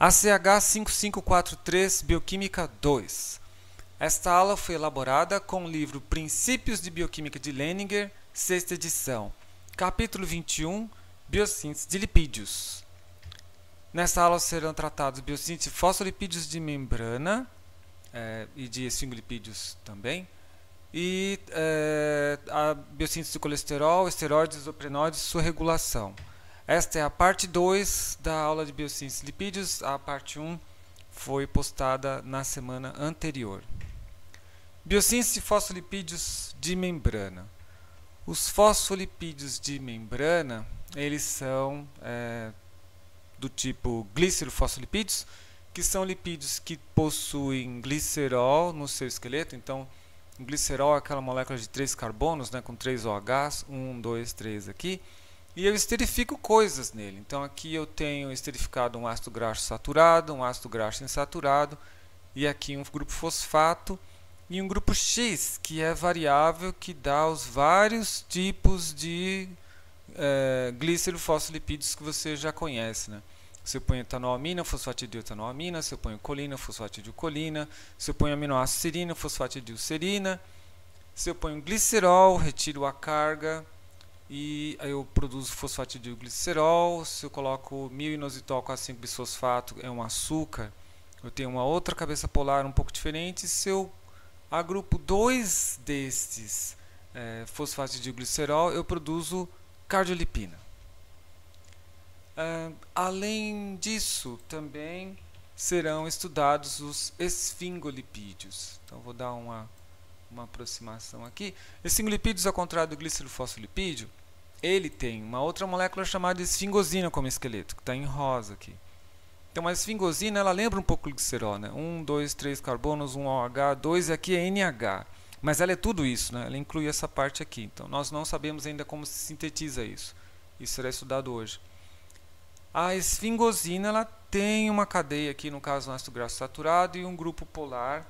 ACH5543 Bioquímica 2. Esta aula foi elaborada com o livro Princípios de Bioquímica de Leninger, sexta edição, capítulo 21, Biossíntese de lipídios. Nesta aula serão tratados biossíntese de fosfolipídios de membrana é, e de esfingolipídios também, e é, a biossíntese de colesterol, esteroides, isoprenóides, sua regulação. Esta é a parte 2 da aula de biossíntese lipídios. A parte 1 um foi postada na semana anterior. Biossíntese fosfolipídios de membrana. Os fosfolipídios de membrana, eles são é, do tipo glicerofosfolipídios, que são lipídios que possuem glicerol no seu esqueleto. Então, glicerol é aquela molécula de três carbonos, né, com três OHs, um, dois, três aqui. E eu esterifico coisas nele. Então aqui eu tenho esterificado um ácido graxo saturado, um ácido graxo insaturado, e aqui um grupo fosfato e um grupo X, que é variável que dá os vários tipos de é, glicerofosfolipídios que você já conhece. Né? Se eu ponho etanoamina, de etanoamina, se eu ponho colina, de colina, se eu ponho aminoácido serina, de serina, se eu ponho glicerol, retiro a carga, e aí eu produzo fosfato de glicerol, se eu coloco mil-inositol com 5 bisfosfato é um açúcar, eu tenho uma outra cabeça polar um pouco diferente. Se eu agrupo dois destes é, fosfatos de glicerol, eu produzo cardiolipina. Uh, além disso, também serão estudados os esfingolipídios. Então, vou dar uma, uma aproximação aqui. Esfingolipídios, ao contrário do glicerofosfolipídio, ele tem uma outra molécula chamada esfingosina como esqueleto, que está em rosa aqui. Então, a esfingosina ela lembra um pouco glicerol, 1, 2, 3 carbonos, 1 um OH, 2 e aqui é NH. Mas ela é tudo isso, né? ela inclui essa parte aqui. Então, nós não sabemos ainda como se sintetiza isso. Isso será estudado hoje. A esfingosina ela tem uma cadeia aqui, no caso, um ácido graxo saturado e um grupo polar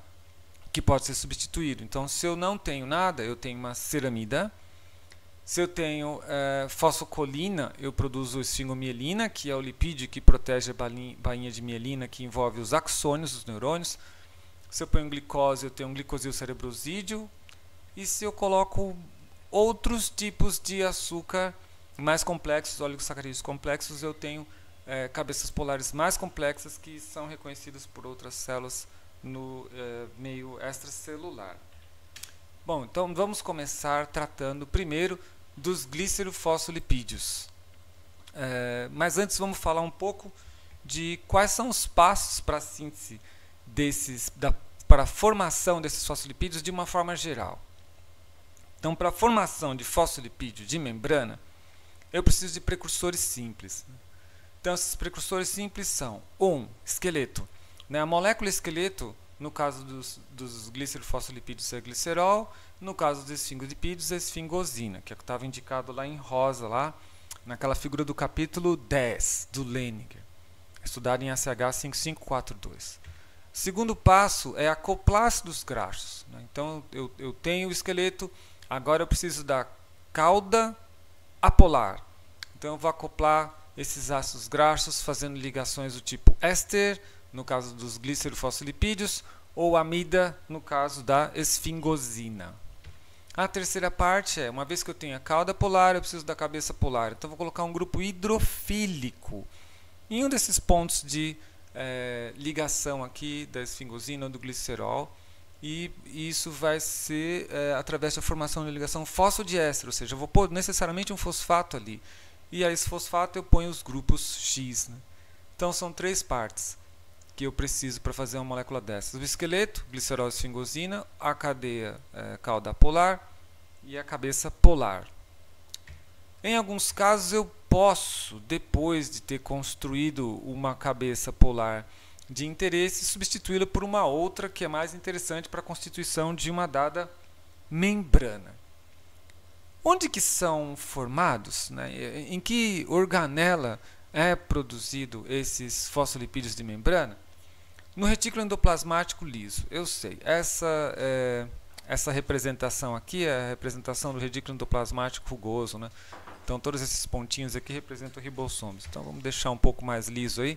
que pode ser substituído. Então, se eu não tenho nada, eu tenho uma ceramida se eu tenho é, fosfocolina, eu produzo esfingomielina, que é o lipídio que protege a bainha de mielina, que envolve os axônios os neurônios. Se eu ponho glicose, eu tenho um glicosil cerebrosídeo. E se eu coloco outros tipos de açúcar mais complexos, oligosacarídeos complexos, eu tenho é, cabeças polares mais complexas que são reconhecidas por outras células no é, meio extracelular. Bom, então vamos começar tratando primeiro dos glicerofosfolipídios. É, mas antes vamos falar um pouco de quais são os passos para a síntese desses, da, para a formação desses fosfolipídios de uma forma geral. Então, para a formação de fosfolipídio de membrana, eu preciso de precursores simples. Então, esses precursores simples são: 1. Um, esqueleto. Né? A molécula esqueleto, no caso dos, dos glicerofosfolipídios, é glicerol. No caso dos esfingodipidos, a esfingosina, que é o que estava indicado lá em rosa, lá naquela figura do capítulo 10 do Leninger, estudado em ACH 5542. Segundo passo é a coplasse dos graxos. Né? Então, eu, eu tenho o esqueleto, agora eu preciso da cauda apolar. Então, eu vou acoplar esses ácidos graxos fazendo ligações do tipo éster, no caso dos glicerofosfolipídios ou amida, no caso da esfingosina. A terceira parte é, uma vez que eu tenho a cauda polar, eu preciso da cabeça polar. Então, vou colocar um grupo hidrofílico em um desses pontos de é, ligação aqui da esfingosina ou do glicerol. E isso vai ser é, através da formação de ligação fosfodiéster, ou seja, eu vou pôr necessariamente um fosfato ali. E a esse fosfato eu ponho os grupos X. Né? Então, são três partes que eu preciso para fazer uma molécula dessas? O esqueleto, glicerose fingosina, a cadeia é, cauda polar e a cabeça polar. Em alguns casos, eu posso, depois de ter construído uma cabeça polar de interesse, substituí-la por uma outra que é mais interessante para a constituição de uma dada membrana. Onde que são formados? Né? Em que organela é produzido esses fosfolipídios de membrana? No retículo endoplasmático liso, eu sei, essa, é, essa representação aqui é a representação do retículo endoplasmático rugoso, né? Então, todos esses pontinhos aqui representam ribossomos. Então, vamos deixar um pouco mais liso aí,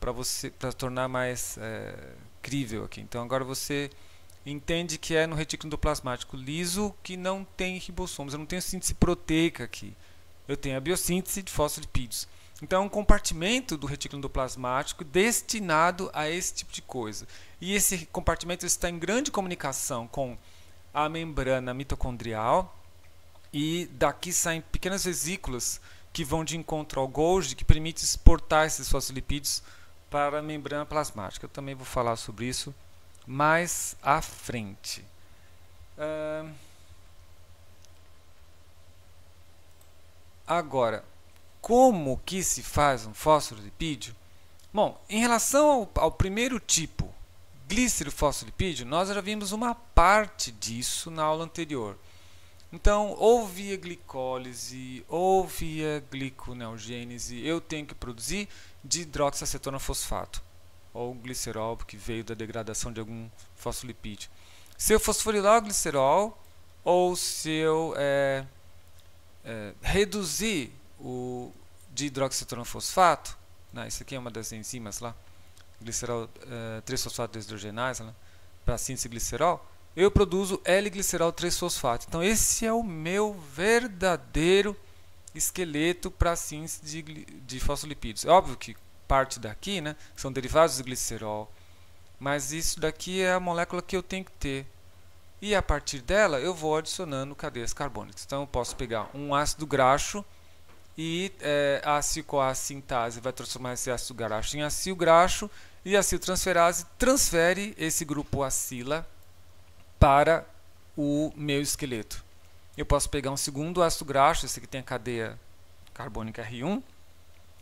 para você para tornar mais é, crível aqui. Então, agora você entende que é no retículo endoplasmático liso que não tem ribossomos. Eu não tenho síntese proteica aqui. Eu tenho a biossíntese de fosfolipídios. Então, é um compartimento do retículo endoplasmático destinado a esse tipo de coisa. E esse compartimento está em grande comunicação com a membrana mitocondrial e daqui saem pequenas vesículas que vão de encontro ao Golgi, que permite exportar esses fosfolipídios para a membrana plasmática. Eu também vou falar sobre isso mais à frente. Uh... Agora, como que se faz um fosfolipídio? Bom, em relação ao, ao primeiro tipo, glicerofosfolipídio, nós já vimos uma parte disso na aula anterior. Então, ou via glicólise, ou via gliconeogênese, eu tenho que produzir fosfato ou glicerol, que veio da degradação de algum fosfolipídio. Se eu fosforilar o glicerol, ou se eu é, é, reduzir o de hidroxitronfosfato, né, isso aqui é uma das enzimas lá, glicerol uh, eh, 3-fosfato desidrogenase, né, para síntese glicerol, eu produzo L-glicerol 3-fosfato. Então, esse é o meu verdadeiro esqueleto para síntese de, de fosfolipídios. É óbvio que parte daqui né, são derivados de glicerol, mas isso daqui é a molécula que eu tenho que ter. E a partir dela, eu vou adicionando cadeias carbônicas. Então, eu posso pegar um ácido graxo e é, ácido coa sintase vai transformar esse ácido graxo em acil graxo e a aciltransferase transfere esse grupo acila para o meu esqueleto. Eu posso pegar um segundo ácido graxo, esse aqui tem a cadeia carbônica R1,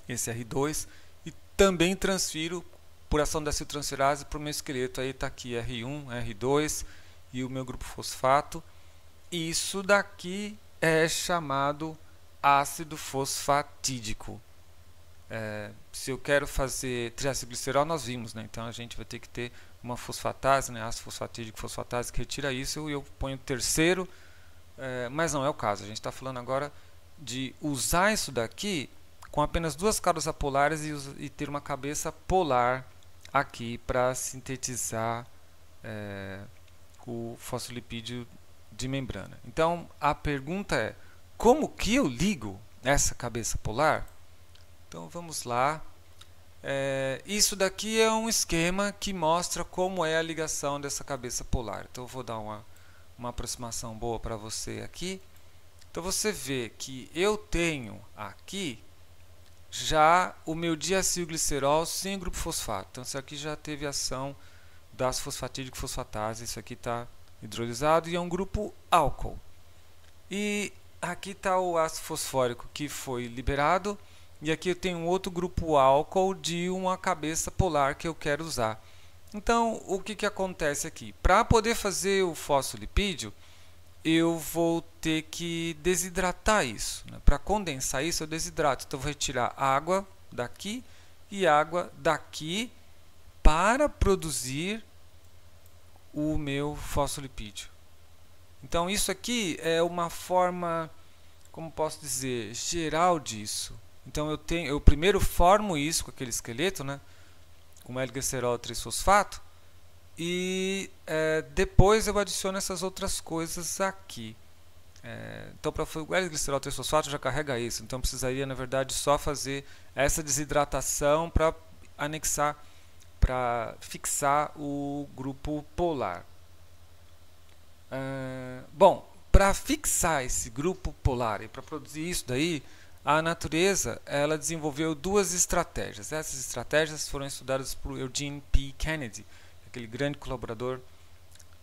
esse R2, e também transfiro por ação da aciltransferase para o meu esqueleto. Aí está aqui R1, R2 e o meu grupo fosfato. Isso daqui é chamado ácido fosfatídico. É, se eu quero fazer triacilglicerol, nós vimos, né? Então a gente vai ter que ter uma fosfatase, né? ácido fosfatídico, fosfatase, que retira isso e eu ponho o terceiro, é, mas não é o caso. A gente está falando agora de usar isso daqui com apenas duas caras apolares e, e, ter uma cabeça polar aqui para sintetizar é, o fosfolipídio de membrana. Então a pergunta é como que eu ligo essa cabeça polar? Então vamos lá. É, isso daqui é um esquema que mostra como é a ligação dessa cabeça polar. Então eu vou dar uma, uma aproximação boa para você aqui. Então você vê que eu tenho aqui já o meu diacilglicerol sem grupo fosfato. Então isso aqui já teve ação das fosfatídicos fosfatase, isso aqui está hidrolisado e é um grupo álcool. E aqui está o ácido fosfórico que foi liberado e aqui eu tenho outro grupo álcool de uma cabeça polar que eu quero usar. Então, o que, que acontece aqui? Para poder fazer o fosfolipídio, eu vou ter que desidratar isso. Né? Para condensar isso, eu desidrato. Então, eu vou retirar água daqui e água daqui para produzir o meu fosfolipídio. Então isso aqui é uma forma, como posso dizer, geral disso. Então eu tenho, eu primeiro formo isso com aquele esqueleto, né? Com L-glicerol trifosfato e é, depois eu adiciono essas outras coisas aqui. É, então, para o L-glicerol trifosfato já carrega isso, então precisaria, na verdade, só fazer essa desidratação para anexar, para fixar o grupo polar. Ah, bom, para fixar esse grupo polar e para produzir isso daí, a natureza ela desenvolveu duas estratégias. Essas estratégias foram estudadas por Eugene P. Kennedy, aquele grande colaborador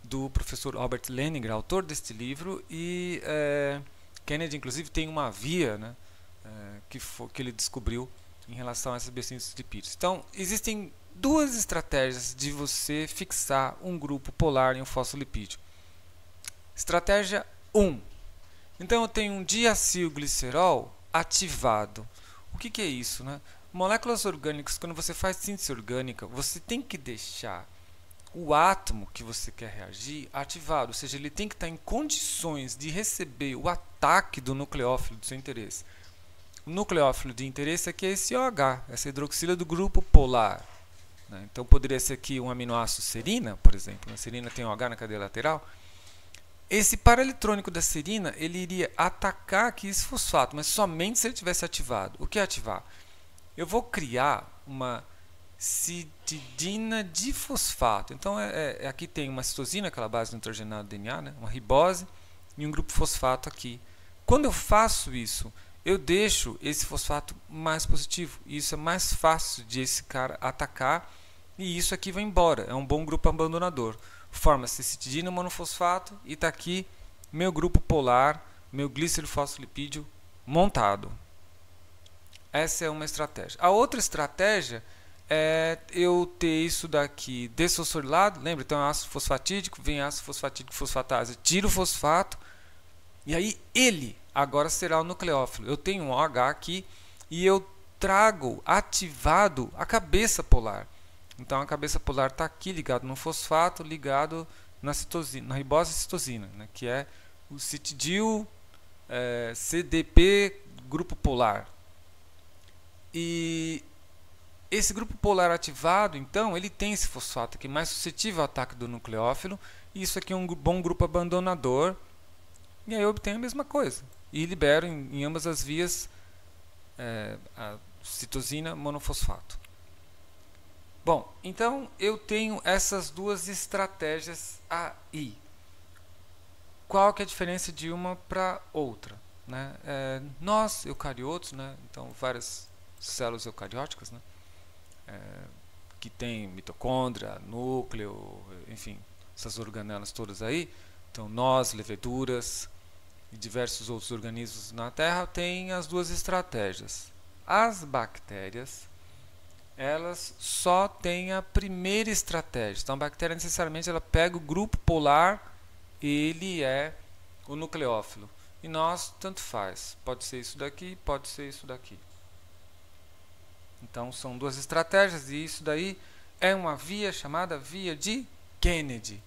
do professor Albert Leninger, autor deste livro, e é, Kennedy inclusive tem uma via né, é, que, for, que ele descobriu em relação a essas bestinhas de Pires. Então, existem duas estratégias de você fixar um grupo polar em um fosfolipídio. Estratégia 1. Então eu tenho um diacilglicerol ativado. O que, que é isso? Né? Moléculas orgânicas, quando você faz síntese orgânica, você tem que deixar o átomo que você quer reagir ativado, ou seja, ele tem que estar em condições de receber o ataque do nucleófilo do seu interesse. O nucleófilo de interesse aqui é, é esse OH, essa hidroxila do grupo polar. Né? Então poderia ser aqui um aminoácido serina, por exemplo. A né? serina tem OH na cadeia lateral. Esse eletrônico da serina, ele iria atacar aqui esse fosfato, mas somente se ele tivesse ativado. O que é ativar? Eu vou criar uma citidina de fosfato. Então, é, é, é, aqui tem uma citosina, aquela base nitrogenada do DNA, né? uma ribose, e um grupo fosfato aqui. Quando eu faço isso, eu deixo esse fosfato mais positivo. E isso é mais fácil de esse cara atacar, e isso aqui vai embora. É um bom grupo abandonador. Forma-se citidina monofosfato e está aqui meu grupo polar, meu glicerofosfolipídio montado. Essa é uma estratégia. A outra estratégia é eu ter isso daqui desfosforilado, lembra? Então é ácido fosfatídico, vem ácido fosfatídico fosfatase, tiro o fosfato, e aí ele agora será o nucleófilo. Eu tenho um OH aqui e eu trago ativado a cabeça polar. Então a cabeça polar está aqui ligado no fosfato, ligado na citosina, na ribose citosina, né, que é o citidil é, CDP grupo polar. E esse grupo polar ativado, então, ele tem esse fosfato que é mais suscetível ao ataque do nucleófilo. E isso aqui é um bom grupo abandonador. E aí obtém a mesma coisa. E libero em, em ambas as vias é, a citosina monofosfato. Bom, então eu tenho essas duas estratégias aí. Qual que é a diferença de uma para outra? Né? É, nós, eucariotos, né? então várias células eucarióticas, né? É, que tem mitocôndria, núcleo, enfim, essas organelas todas aí, então nós, leveduras e diversos outros organismos na Terra, têm as duas estratégias. As bactérias elas só têm a primeira estratégia. Então, a bactéria necessariamente ela pega o grupo polar, ele é o nucleófilo. E nós, tanto faz. Pode ser isso daqui, pode ser isso daqui. Então, são duas estratégias e isso daí é uma via chamada via de Kennedy.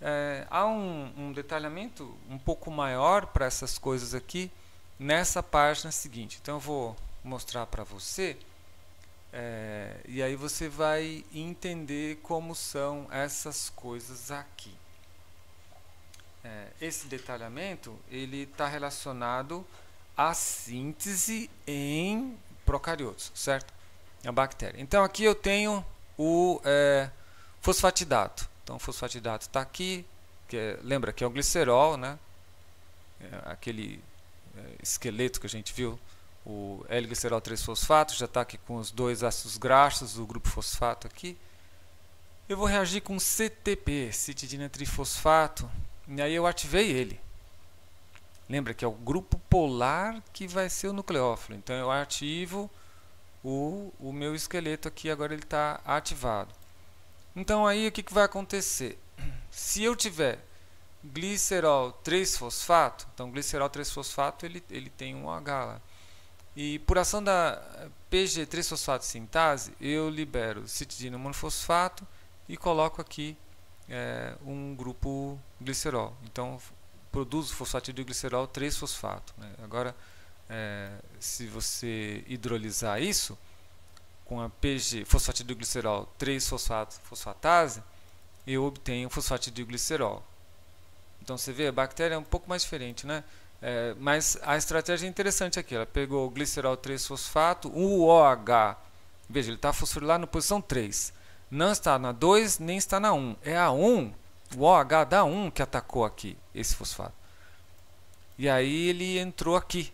É, há um, um detalhamento um pouco maior para essas coisas aqui nessa página seguinte. Então, eu vou mostrar para você é, e aí você vai entender como são essas coisas aqui. É, esse detalhamento ele está relacionado à síntese em procariotos, certo? A bactéria. Então aqui eu tenho o é, fosfatidato. Então o fosfatidato está aqui, que é, lembra que é o glicerol, né? É, aquele é, esqueleto que a gente viu o L-glicerol-3-fosfato, já está aqui com os dois ácidos graxos do grupo fosfato aqui. Eu vou reagir com CTP, citidina trifosfato, e aí eu ativei ele. Lembra que é o grupo polar que vai ser o nucleófilo. Então eu ativo o, o meu esqueleto aqui, agora ele está ativado. Então aí o que, que vai acontecer? Se eu tiver glicerol 3-fosfato, então glicerol 3-fosfato ele, ele tem um H lá. E por ação da PG3-fosfato sintase, eu libero citidina monofosfato e coloco aqui é, um grupo glicerol. Então, produzo fosfato de glicerol 3-fosfato. Né? Agora, é, se você hidrolisar isso com a PG fosfatido de glicerol 3-fosfatase, eu obtenho fosfato de glicerol. Então, você vê, a bactéria é um pouco mais diferente, né? É, mas a estratégia é interessante aqui. Ela pegou o glicerol 3-fosfato, o OH. Veja, ele está fosforilado na posição 3. Não está na 2, nem está na 1. É a 1, o OH da 1 que atacou aqui esse fosfato. E aí ele entrou aqui.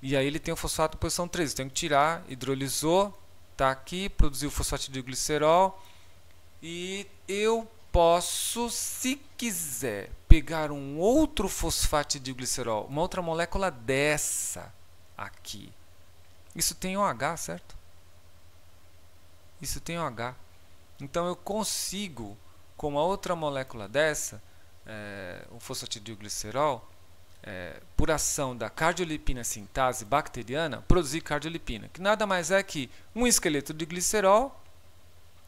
E aí ele tem o fosfato na posição 3. Tem que tirar, hidrolisou, está aqui, produziu o fosfato de glicerol. E eu posso, se quiser, pegar um outro fosfato de glicerol, uma outra molécula dessa aqui. Isso tem OH, certo? Isso tem OH. Então eu consigo, com uma outra molécula dessa, é, um de é, por ação da cardiolipina sintase bacteriana, produzir cardiolipina, que nada mais é que um esqueleto de glicerol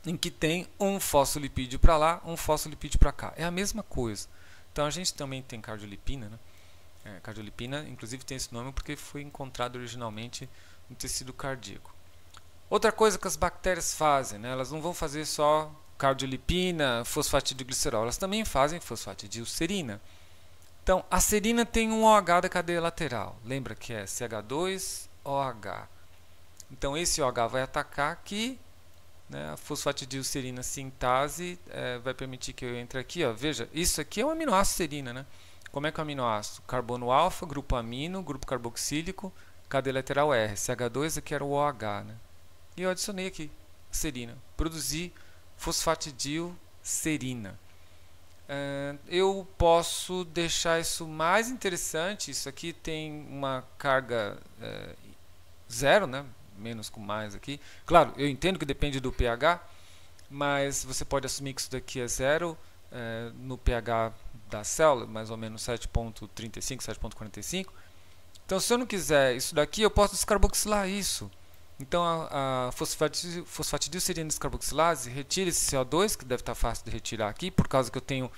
em que tem um fosfolipídio para lá, um fosfolipídio para cá. É a mesma coisa. Então a gente também tem cardiolipina, né? É, cardiolipina, inclusive, tem esse nome porque foi encontrado originalmente no tecido cardíaco. Outra coisa que as bactérias fazem, né? elas não vão fazer só cardiolipina, glicerol, elas também fazem fosfatidilcerina. Então, a serina tem um OH da cadeia lateral. Lembra que é CH2OH. Então, esse OH vai atacar aqui né? A fosfatidilcerina sintase é, vai permitir que eu entre aqui. Ó. Veja, isso aqui é um aminoácido serina. Né? Como é que é o um aminoácido? Carbono alfa, grupo amino, grupo carboxílico, cadeia lateral R. CH2 aqui era o OH. Né? E eu adicionei aqui serina. Produzi fosfatidilcerina. Uh, eu posso deixar isso mais interessante. Isso aqui tem uma carga uh, zero, né? menos com mais aqui. Claro, eu entendo que depende do pH, mas você pode assumir que isso daqui é zero é, no pH da célula, mais ou menos 7.35, 7.45. Então, se eu não quiser isso daqui, eu posso descarboxilar isso. Então, a, a fosfatidil, fosfatidilserina descarboxilase retira esse CO2, que deve estar fácil de retirar aqui, por causa que eu tenho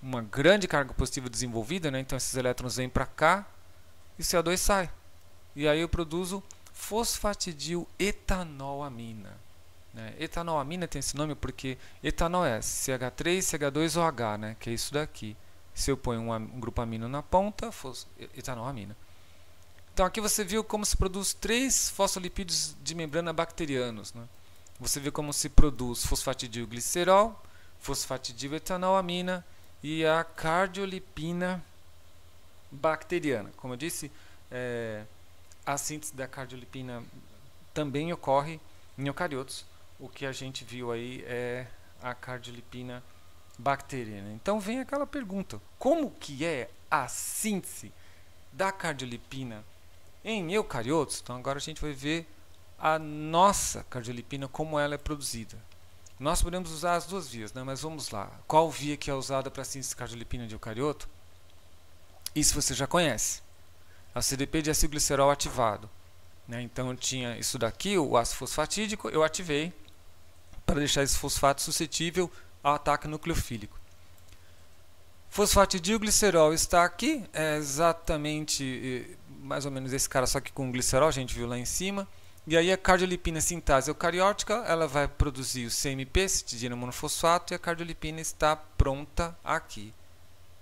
uma grande carga positiva desenvolvida, né? então esses elétrons vêm para cá e CO2 sai. E aí eu produzo fosfatidil etanolamina. Né? Etanolamina tem esse nome porque etanol é CH3, CH2OH, né? que é isso daqui. Se eu ponho um, um grupo amino na ponta, etanolamina. Então aqui você viu como se produz três fosfolipídios de membrana bacterianos. Né? Você viu como se produz fosfatidil glicerol, fosfatidil etanolamina e a cardiolipina bacteriana. Como eu disse, é, a síntese da cardiolipina também ocorre em eucariotos. O que a gente viu aí é a cardiolipina bacteriana. Então vem aquela pergunta: como que é a síntese da cardiolipina em eucariotos? Então agora a gente vai ver a nossa cardiolipina como ela é produzida. Nós podemos usar as duas vias, né? mas vamos lá. Qual via que é usada para síntese cardiolipina de eucarioto? Isso você já conhece a CDP de acilglicerol ativado. Né? Então eu tinha isso daqui, o ácido fosfatídico, eu ativei para deixar esse fosfato suscetível ao ataque nucleofílico. Fosfatidilglicerol está aqui, é exatamente mais ou menos esse cara, só que com glicerol, a gente viu lá em cima. E aí a cardiolipina sintase eucariótica, ela vai produzir o CMP, citidina monofosfato, e a cardiolipina está pronta aqui.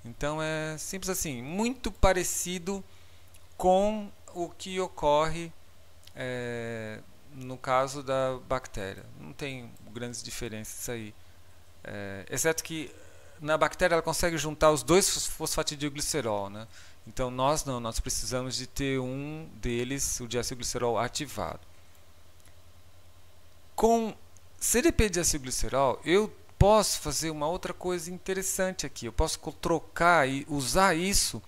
Então é simples assim, muito parecido com o que ocorre é, no caso da bactéria. Não tem grandes diferenças aí. É, exceto que na bactéria ela consegue juntar os dois glicerol né? Então nós não, nós precisamos de ter um deles, o diacilglicerol ativado. Com CDP diacilglicerol, eu posso fazer uma outra coisa interessante aqui. Eu posso trocar e usar isso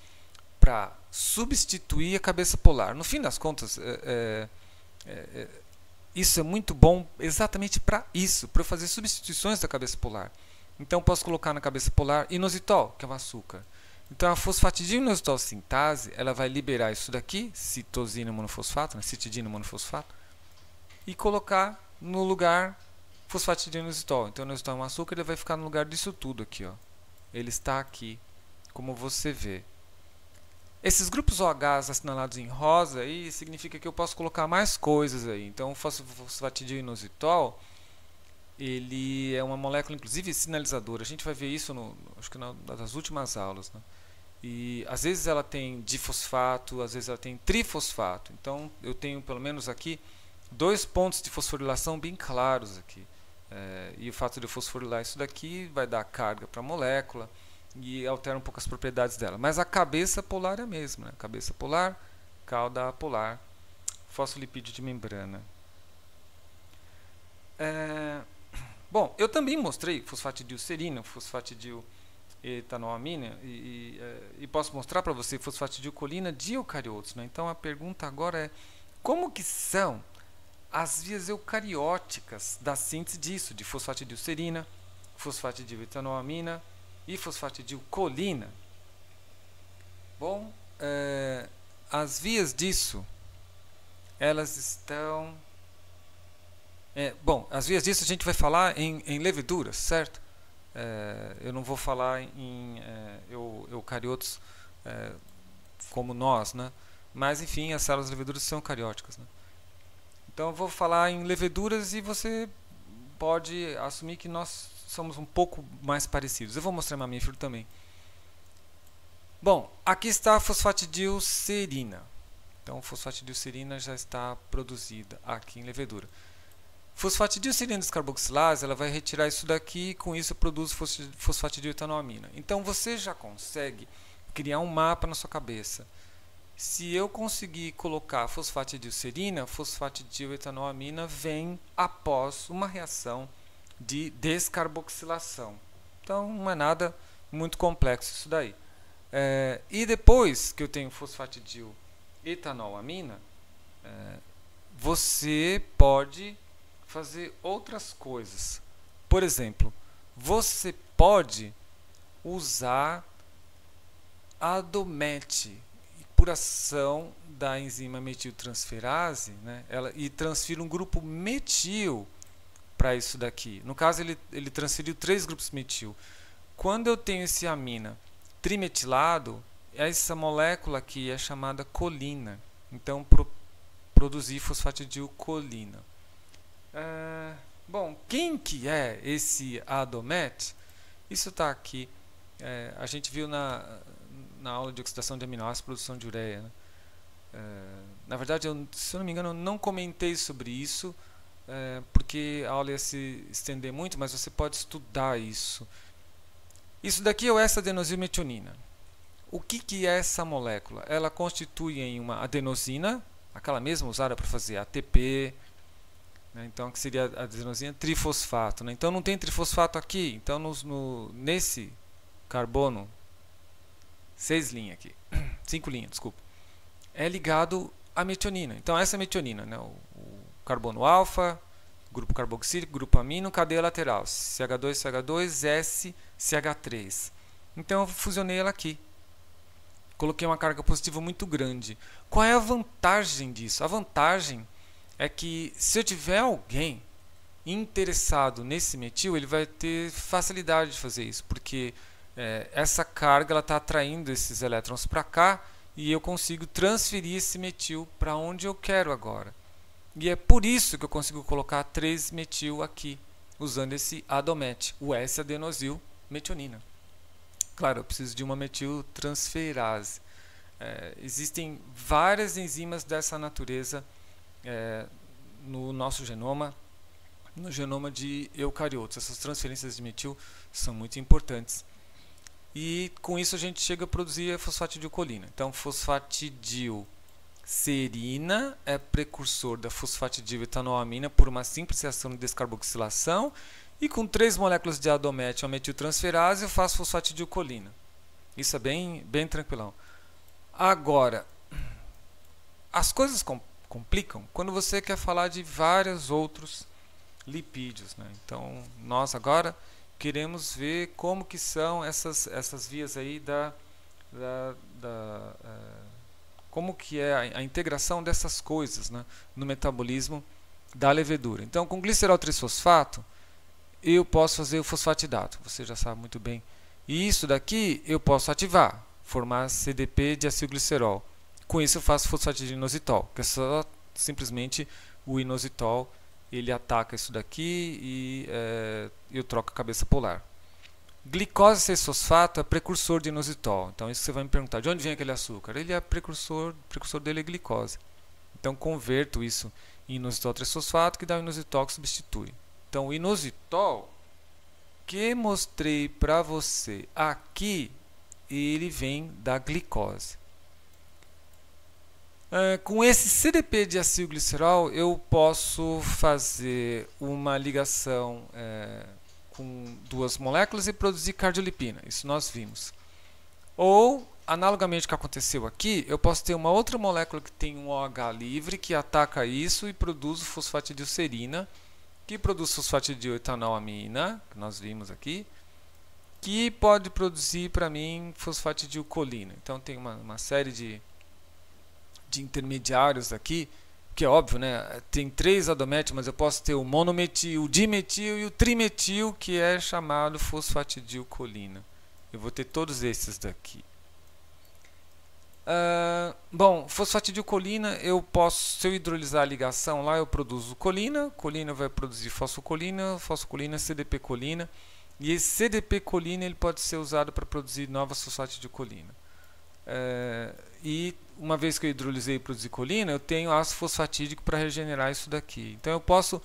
para substituir a cabeça polar. No fim das contas, é, é, é, é isso é muito bom exatamente para isso, para eu fazer substituições da cabeça polar. Então, posso colocar na cabeça polar inositol, que é um açúcar. Então, a fosfatidina sintase ela vai liberar isso daqui, citosina monofosfato, né, citidina monofosfato, e colocar no lugar fosfatidina inositol. Então, o inositol é um açúcar, ele vai ficar no lugar disso tudo aqui. Ó. Ele está aqui, como você vê. Esses grupos OHs assinalados em rosa aí significa que eu posso colocar mais coisas aí. Então, o fosfatidil inositol, ele é uma molécula inclusive sinalizadora. A gente vai ver isso no, acho que nas últimas aulas, né? E às vezes ela tem difosfato, às vezes ela tem trifosfato. Então, eu tenho pelo menos aqui dois pontos de fosforilação bem claros aqui. É, e o fato de eu fosforilar isso daqui vai dar carga para a molécula e altera um pouco as propriedades dela. Mas a cabeça polar é a mesma, né? cabeça polar, cauda polar, fosfolipídio de membrana. É... Bom, eu também mostrei de fosfatidil fosfato e, e, é, e, posso mostrar para você fosfato de eucariotos. Né? Então a pergunta agora é como que são as vias eucarióticas da síntese disso, de de etanolamina fosfatidilcolina. Bom, é, as vias disso, elas estão... É, bom, as vias disso a gente vai falar em, em leveduras, certo? É, eu não vou falar em é, eu, eucariotos como nós, né? Mas, enfim, as células leveduras são carióticas, né? Então, eu vou falar em leveduras e você pode assumir que nós somos um pouco mais parecidos. Eu vou mostrar mamífero também. Bom, aqui está a fosfatidilserina. Então, fosfatidilserina já está produzida aqui em levedura. Fosfatidilserina descarboxilase, ela vai retirar isso daqui e com isso produz fosfatidiltanoamina. Então, você já consegue criar um mapa na sua cabeça. Se eu conseguir colocar fosfatidilserina, fosfatidiletanoamina vem após uma reação de descarboxilação. Então não é nada muito complexo isso daí. É, e depois que eu tenho fosfatidil etanolamina, é, você pode fazer outras coisas. Por exemplo, você pode usar adomete por ação da enzima metiltransferase né, ela, e transfira um grupo metil para isso daqui. No caso, ele, ele transferiu três grupos metil. Quando eu tenho esse amina trimetilado, é essa molécula aqui é chamada colina. Então, pro, produzir fosfatidilcolina. É, bom, quem que é esse adomet? Isso está aqui. É, a gente viu na, na aula de oxidação de aminoácidos produção de ureia. Né? É, na verdade, eu, se eu não me engano, eu não comentei sobre isso é, porque a aula ia se estender muito, mas você pode estudar isso. Isso daqui é o s metionina O que, que é essa molécula? Ela constitui em uma adenosina, aquela mesma usada para fazer ATP, né, então que seria a adenosina trifosfato. Né? Então não tem trifosfato aqui, então no, nesse carbono, seis linhas aqui, cinco linhas, desculpa, é ligado à metionina. Então essa metionina, né, o carbono alfa, grupo carboxílico, grupo amino, cadeia lateral, CH2, CH2, S, CH3. Então eu fusionei ela aqui. Coloquei uma carga positiva muito grande. Qual é a vantagem disso? A vantagem é que se eu tiver alguém interessado nesse metil, ele vai ter facilidade de fazer isso, porque é, essa carga está atraindo esses elétrons para cá e eu consigo transferir esse metil para onde eu quero agora. E é por isso que eu consigo colocar 3-metil aqui, usando esse adomet, o S-adenosil metionina. Claro, eu preciso de uma metiltransferase. É, existem várias enzimas dessa natureza é, no nosso genoma, no genoma de eucariotos. Essas transferências de metil são muito importantes. E com isso a gente chega a produzir a fosfatidilcolina. Então, fosfatidil serina é precursor da fosfatidilbetanoamina por uma simples reação de descarboxilação e com três moléculas de adométil metiltransferase eu faço fosfatidilcolina. Isso é bem, bem tranquilão. Agora, as coisas com, complicam quando você quer falar de vários outros lipídios. Né? Então, nós agora queremos ver como que são essas, essas vias aí da... da, da uh, como que é a, a integração dessas coisas né, no metabolismo da levedura. Então, com glicerol trifosfato, eu posso fazer o fosfatidato, você já sabe muito bem. E isso daqui eu posso ativar, formar CDP de acilglicerol. Com isso eu faço fosfato de inositol, que é só simplesmente o inositol, ele ataca isso daqui e é, eu troco a cabeça polar. Glicose 6-fosfato é precursor de inositol. Então, isso você vai me perguntar, de onde vem aquele açúcar? Ele é precursor, precursor dele é glicose. Então, converto isso em inositol 3-fosfato, que dá o inositol que substitui. Então, o inositol que mostrei para você aqui, ele vem da glicose. Uh, com esse CDP de acilglicerol, eu posso fazer uma ligação... Uh, com duas moléculas e produzir cardiolipina. Isso nós vimos. Ou, analogamente ao que aconteceu aqui, eu posso ter uma outra molécula que tem um OH livre que ataca isso e produz fosfatidilcerina, que produz fosfatidioetanolamina, que nós vimos aqui, que pode produzir para mim fosfatidilcolina. Então tem uma, uma série de, de intermediários aqui que é óbvio, né? Tem três adométios, mas eu posso ter o monometil, o dimetil e o trimetil, que é chamado fosfatidilcolina. Eu vou ter todos esses daqui. Uh, bom, fosfatidilcolina, eu posso, se eu hidrolisar a ligação lá, eu produzo colina, colina vai produzir fosfocolina, fosfocolina, é CDP-colina, e esse CDP-colina ele pode ser usado para produzir novas fosfatidilcolina. Uh, e uma vez que eu hidrolisei e produzi colina, eu tenho ácido fosfatídico para regenerar isso daqui. Então eu posso,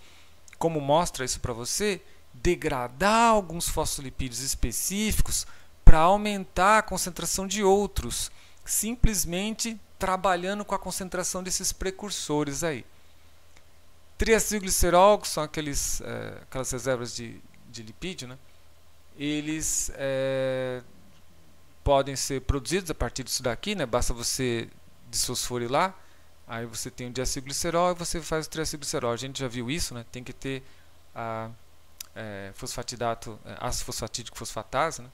como mostra isso para você, degradar alguns fosfolipídios específicos para aumentar a concentração de outros, simplesmente trabalhando com a concentração desses precursores aí. Triacilglicerol, que são aqueles, é, aquelas reservas de, de lipídio, né? eles é, podem ser produzidos a partir disso daqui, né? basta você desfosforilar, aí você tem o diacilglicerol e você faz o triacilglicerol. A gente já viu isso, né? Tem que ter a, é, fosfatidato, ácido é, fosfatídico fosfatase, né?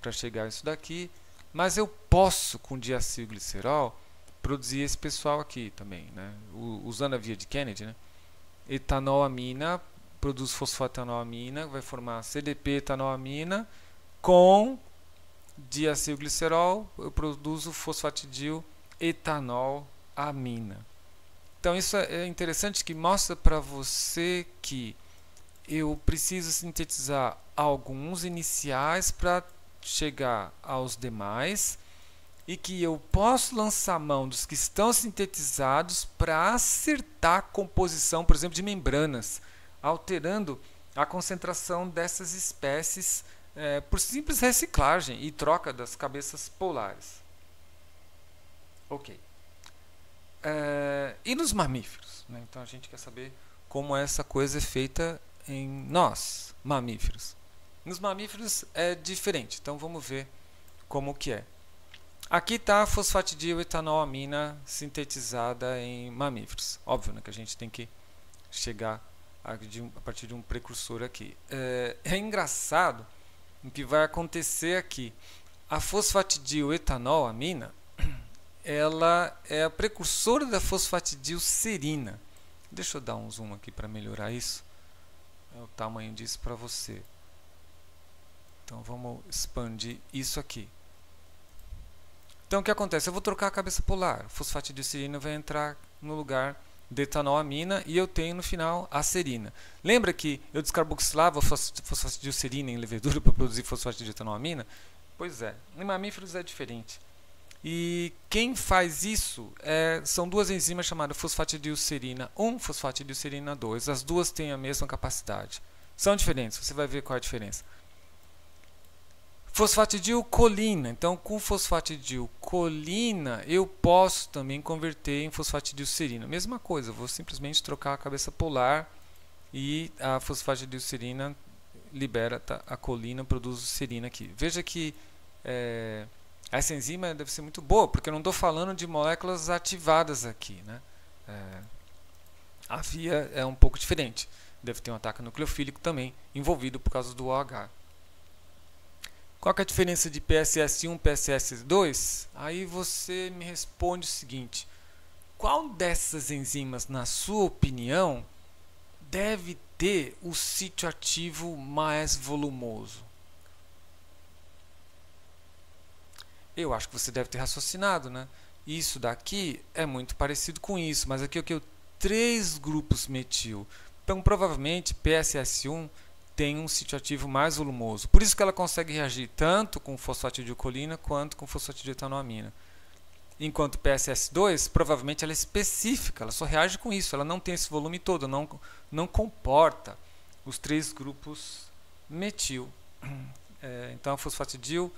Para chegar a isso daqui. Mas eu posso, com diacilglicerol, produzir esse pessoal aqui também, né? O, usando a via de Kennedy, né? Etanolamina produz fosfatanolamina, vai formar CDP etanolamina com diacilglicerol, eu produzo fosfatidil etanol, amina. Então isso é, é interessante que mostra para você que eu preciso sintetizar alguns iniciais para chegar aos demais e que eu posso lançar mão dos que estão sintetizados para acertar a composição, por exemplo, de membranas, alterando a concentração dessas espécies é, por simples reciclagem e troca das cabeças polares. Ok. É, e nos mamíferos? Né? Então a gente quer saber como essa coisa é feita em nós, mamíferos. Nos mamíferos é diferente, então vamos ver como que é. Aqui está a fosfatidioetanolamina sintetizada em mamíferos. Óbvio né, que a gente tem que chegar a, de, a partir de um precursor aqui. É, é engraçado o que vai acontecer aqui. A fosfatidioetanolamina ela é a precursora da serina Deixa eu dar um zoom aqui para melhorar isso. É o tamanho disso para você. Então vamos expandir isso aqui. Então o que acontece? Eu vou trocar a cabeça polar. serina vai entrar no lugar de etanolamina e eu tenho no final a serina. Lembra que eu descarboxilava serina em levedura para produzir etanolamina Pois é, em mamíferos é diferente. E quem faz isso é, são duas enzimas chamadas fosfatidilcerina 1, fosfatidilcerina 2. As duas têm a mesma capacidade. São diferentes, você vai ver qual é a diferença. Fosfatidilcolina. Então, com fosfatidilcolina, eu posso também converter em fosfatidilcerina. Mesma coisa, vou simplesmente trocar a cabeça polar e a fosfatidilcerina libera tá, a colina, produz serina aqui. Veja que... É, essa enzima deve ser muito boa, porque eu não estou falando de moléculas ativadas aqui. Né? É, a via é um pouco diferente. Deve ter um ataque nucleofílico também envolvido por causa do OH. Qual é a diferença de PSS1 e PSS2? Aí você me responde o seguinte: qual dessas enzimas, na sua opinião, deve ter o sítio ativo mais volumoso? eu acho que você deve ter raciocinado, né? Isso daqui é muito parecido com isso, mas aqui é eu três grupos metil. Então, provavelmente, PSS1 tem um sítio ativo mais volumoso. Por isso que ela consegue reagir tanto com fosfatidilcolina quanto com fosfatidietanoamina. Enquanto PSS2, provavelmente ela é específica, ela só reage com isso, ela não tem esse volume todo, não, não comporta os três grupos metil. É, então, a fosfatidil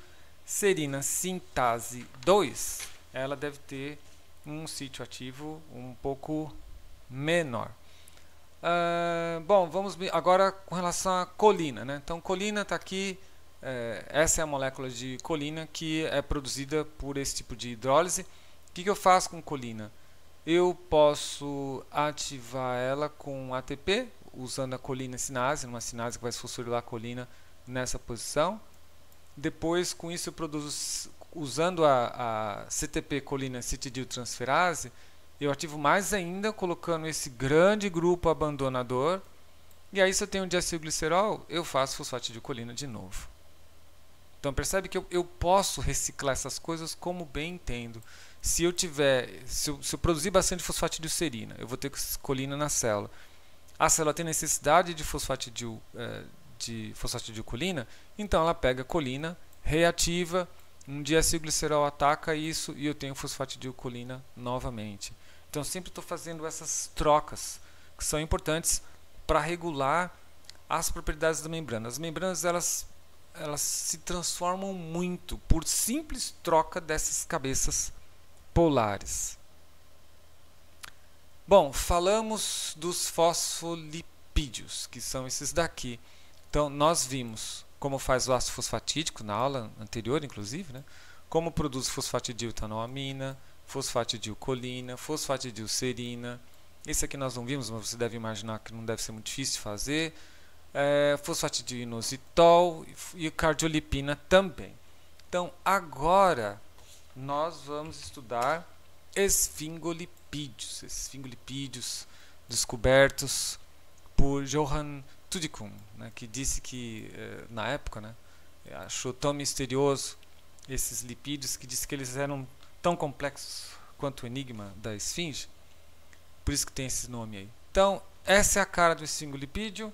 serina sintase 2, ela deve ter um sítio ativo um pouco menor. Uh, bom, vamos agora com relação à colina. Né? Então, colina está aqui. Eh, essa é a molécula de colina que é produzida por esse tipo de hidrólise. O que, que eu faço com colina? Eu posso ativar ela com ATP, usando a colina sinase, uma sinase que vai fosforilar a colina nessa posição. Depois, com isso, eu produzo, usando a, a CTP colina citidil transferase, eu ativo mais ainda colocando esse grande grupo abandonador. E aí, se eu tenho diacilglicerol, eu faço fosfato de colina de novo. Então, percebe que eu, eu posso reciclar essas coisas como bem entendo. Se eu tiver, se eu, se eu produzir bastante serina, eu vou ter colina na célula. A célula tem necessidade de de eh, de colina, então ela pega a colina, reativa, um diacilglicerol ataca isso e eu tenho colina novamente. Então sempre estou fazendo essas trocas que são importantes para regular as propriedades da membrana. As membranas elas elas se transformam muito por simples troca dessas cabeças polares. Bom, falamos dos fosfolipídios, que são esses daqui. Então, nós vimos como faz o ácido fosfatídico, na aula anterior, inclusive, né? como produz fosfatidiltanoamina, fosfatidilcolina, fosfatidilserina. Esse aqui nós não vimos, mas você deve imaginar que não deve ser muito difícil de fazer. É, fosfatidilinositol e cardiolipina também. Então, agora nós vamos estudar esfingolipídios, esfingolipídios descobertos por Johann Tudicum, né, que disse que, eh, na época, né, achou tão misterioso esses lipídios que disse que eles eram tão complexos quanto o enigma da esfinge. Por isso que tem esse nome aí. Então, essa é a cara do esfingolipídio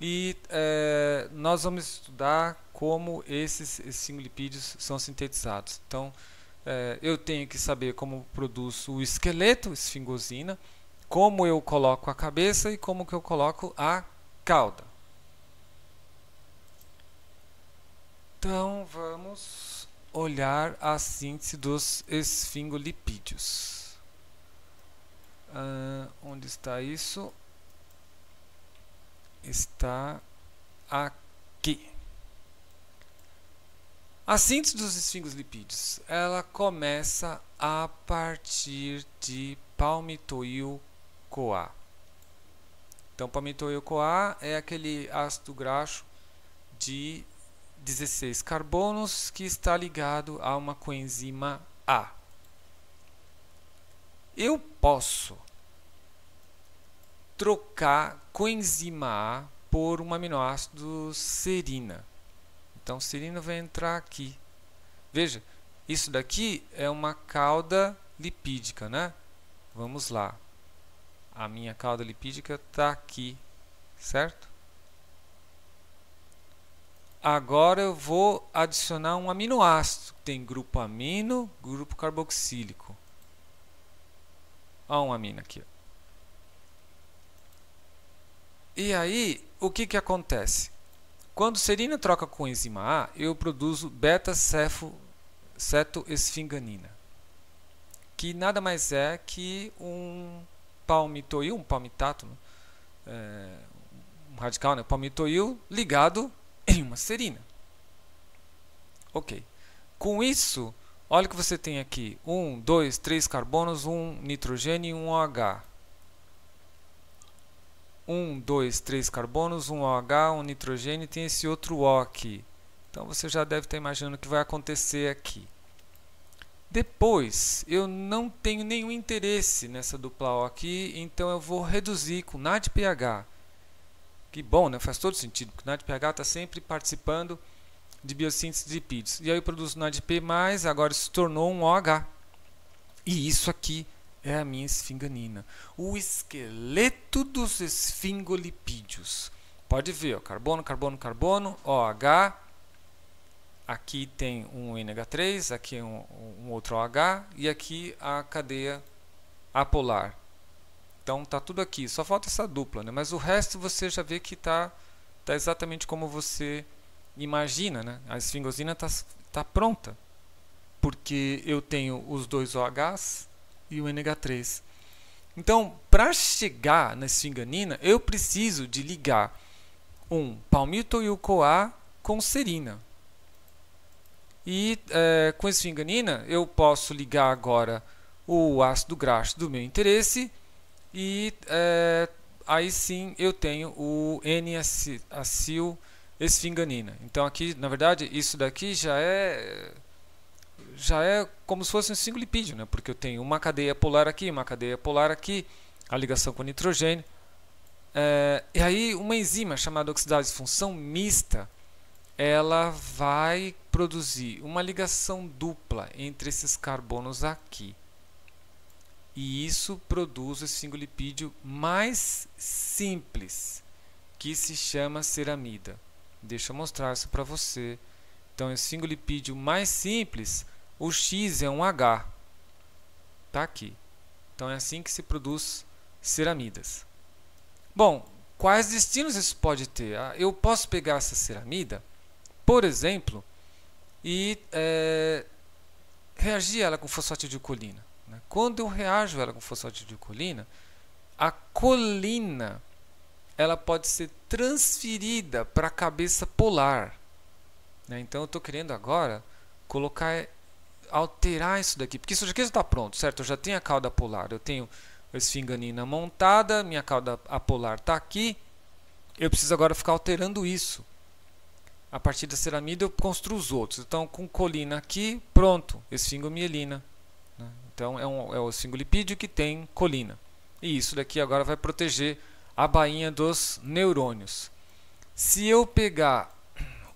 e é, nós vamos estudar como esses esfingolipídios são sintetizados. Então, é, eu tenho que saber como produzo o esqueleto, esfingosina, como eu coloco a cabeça e como que eu coloco a cauda. Então vamos olhar a síntese dos esfingolipídios. Ah, onde está isso? Está aqui. A síntese dos esfingolipídios, ela começa a partir de palmitoil-CoA. Então, pamitoyucoá é aquele ácido graxo de 16 carbonos que está ligado a uma coenzima A. Eu posso trocar coenzima A por um aminoácido serina. Então, serina vai entrar aqui. Veja, isso daqui é uma cauda lipídica, né? Vamos lá a minha cauda lipídica está aqui, certo? Agora eu vou adicionar um aminoácido, tem grupo amino, grupo carboxílico. Olha uma amina aqui. E aí, o que, que acontece? Quando serina troca com enzima A, eu produzo beta-cetoesfinganina, que nada mais é que um palmitoil, um palmitato, né? É, um radical, né? palmitoil ligado em uma serina. Ok. Com isso, olha o que você tem aqui. Um, dois, três carbonos, um nitrogênio e um OH. Um, dois, três carbonos, um OH, um nitrogênio e tem esse outro O aqui. Então você já deve estar imaginando o que vai acontecer aqui. Depois, eu não tenho nenhum interesse nessa dupla O aqui, então eu vou reduzir com NADPH. Que bom, né? faz todo sentido, porque o NADPH está sempre participando de biossíntese de lipídios. E aí eu produzo NADP+, agora se tornou um OH. E isso aqui é a minha esfinganina. O esqueleto dos esfingolipídios. Pode ver, ó, carbono, carbono, carbono, OH, aqui tem um NH3, aqui um, um outro OH e aqui a cadeia apolar. Então está tudo aqui, só falta essa dupla, né? mas o resto você já vê que está tá exatamente como você imagina. Né? A esfingosina está tá pronta, porque eu tenho os dois OHs e o NH3. Então, para chegar na esfinganina, eu preciso de ligar um e o coa com serina. E é, com esfinganina eu posso ligar agora o ácido graxo do meu interesse e é, aí sim eu tenho o N-acil esfinganina. Então aqui, na verdade, isso daqui já é já é como se fosse um single lipídio, né? Porque eu tenho uma cadeia polar aqui, uma cadeia polar aqui, a ligação com nitrogênio. É, e aí uma enzima chamada oxidase função mista ela vai produzir uma ligação dupla entre esses carbonos aqui. E isso produz o single lipídio mais simples, que se chama ceramida. Deixa eu mostrar isso para você. Então, o single lipídio mais simples, o X é um H. Está aqui. Então, é assim que se produz ceramidas. Bom, quais destinos isso pode ter? Ah, eu posso pegar essa ceramida por exemplo, e é, reagir ela com fosfato de Né? Quando eu reajo ela com fosfato de colina, a colina ela pode ser transferida para a cabeça polar. Né? Então eu estou querendo agora colocar, é, alterar isso daqui, porque isso daqui já está pronto, certo? Eu já tenho a cauda polar, eu tenho a esfinganina montada, minha cauda apolar está aqui, eu preciso agora ficar alterando isso a partir da ceramida eu construo os outros. Então, com colina aqui, pronto, esfingomielina. Né? Então, é, um, é o esfingolipídio que tem colina. E isso daqui agora vai proteger a bainha dos neurônios. Se eu pegar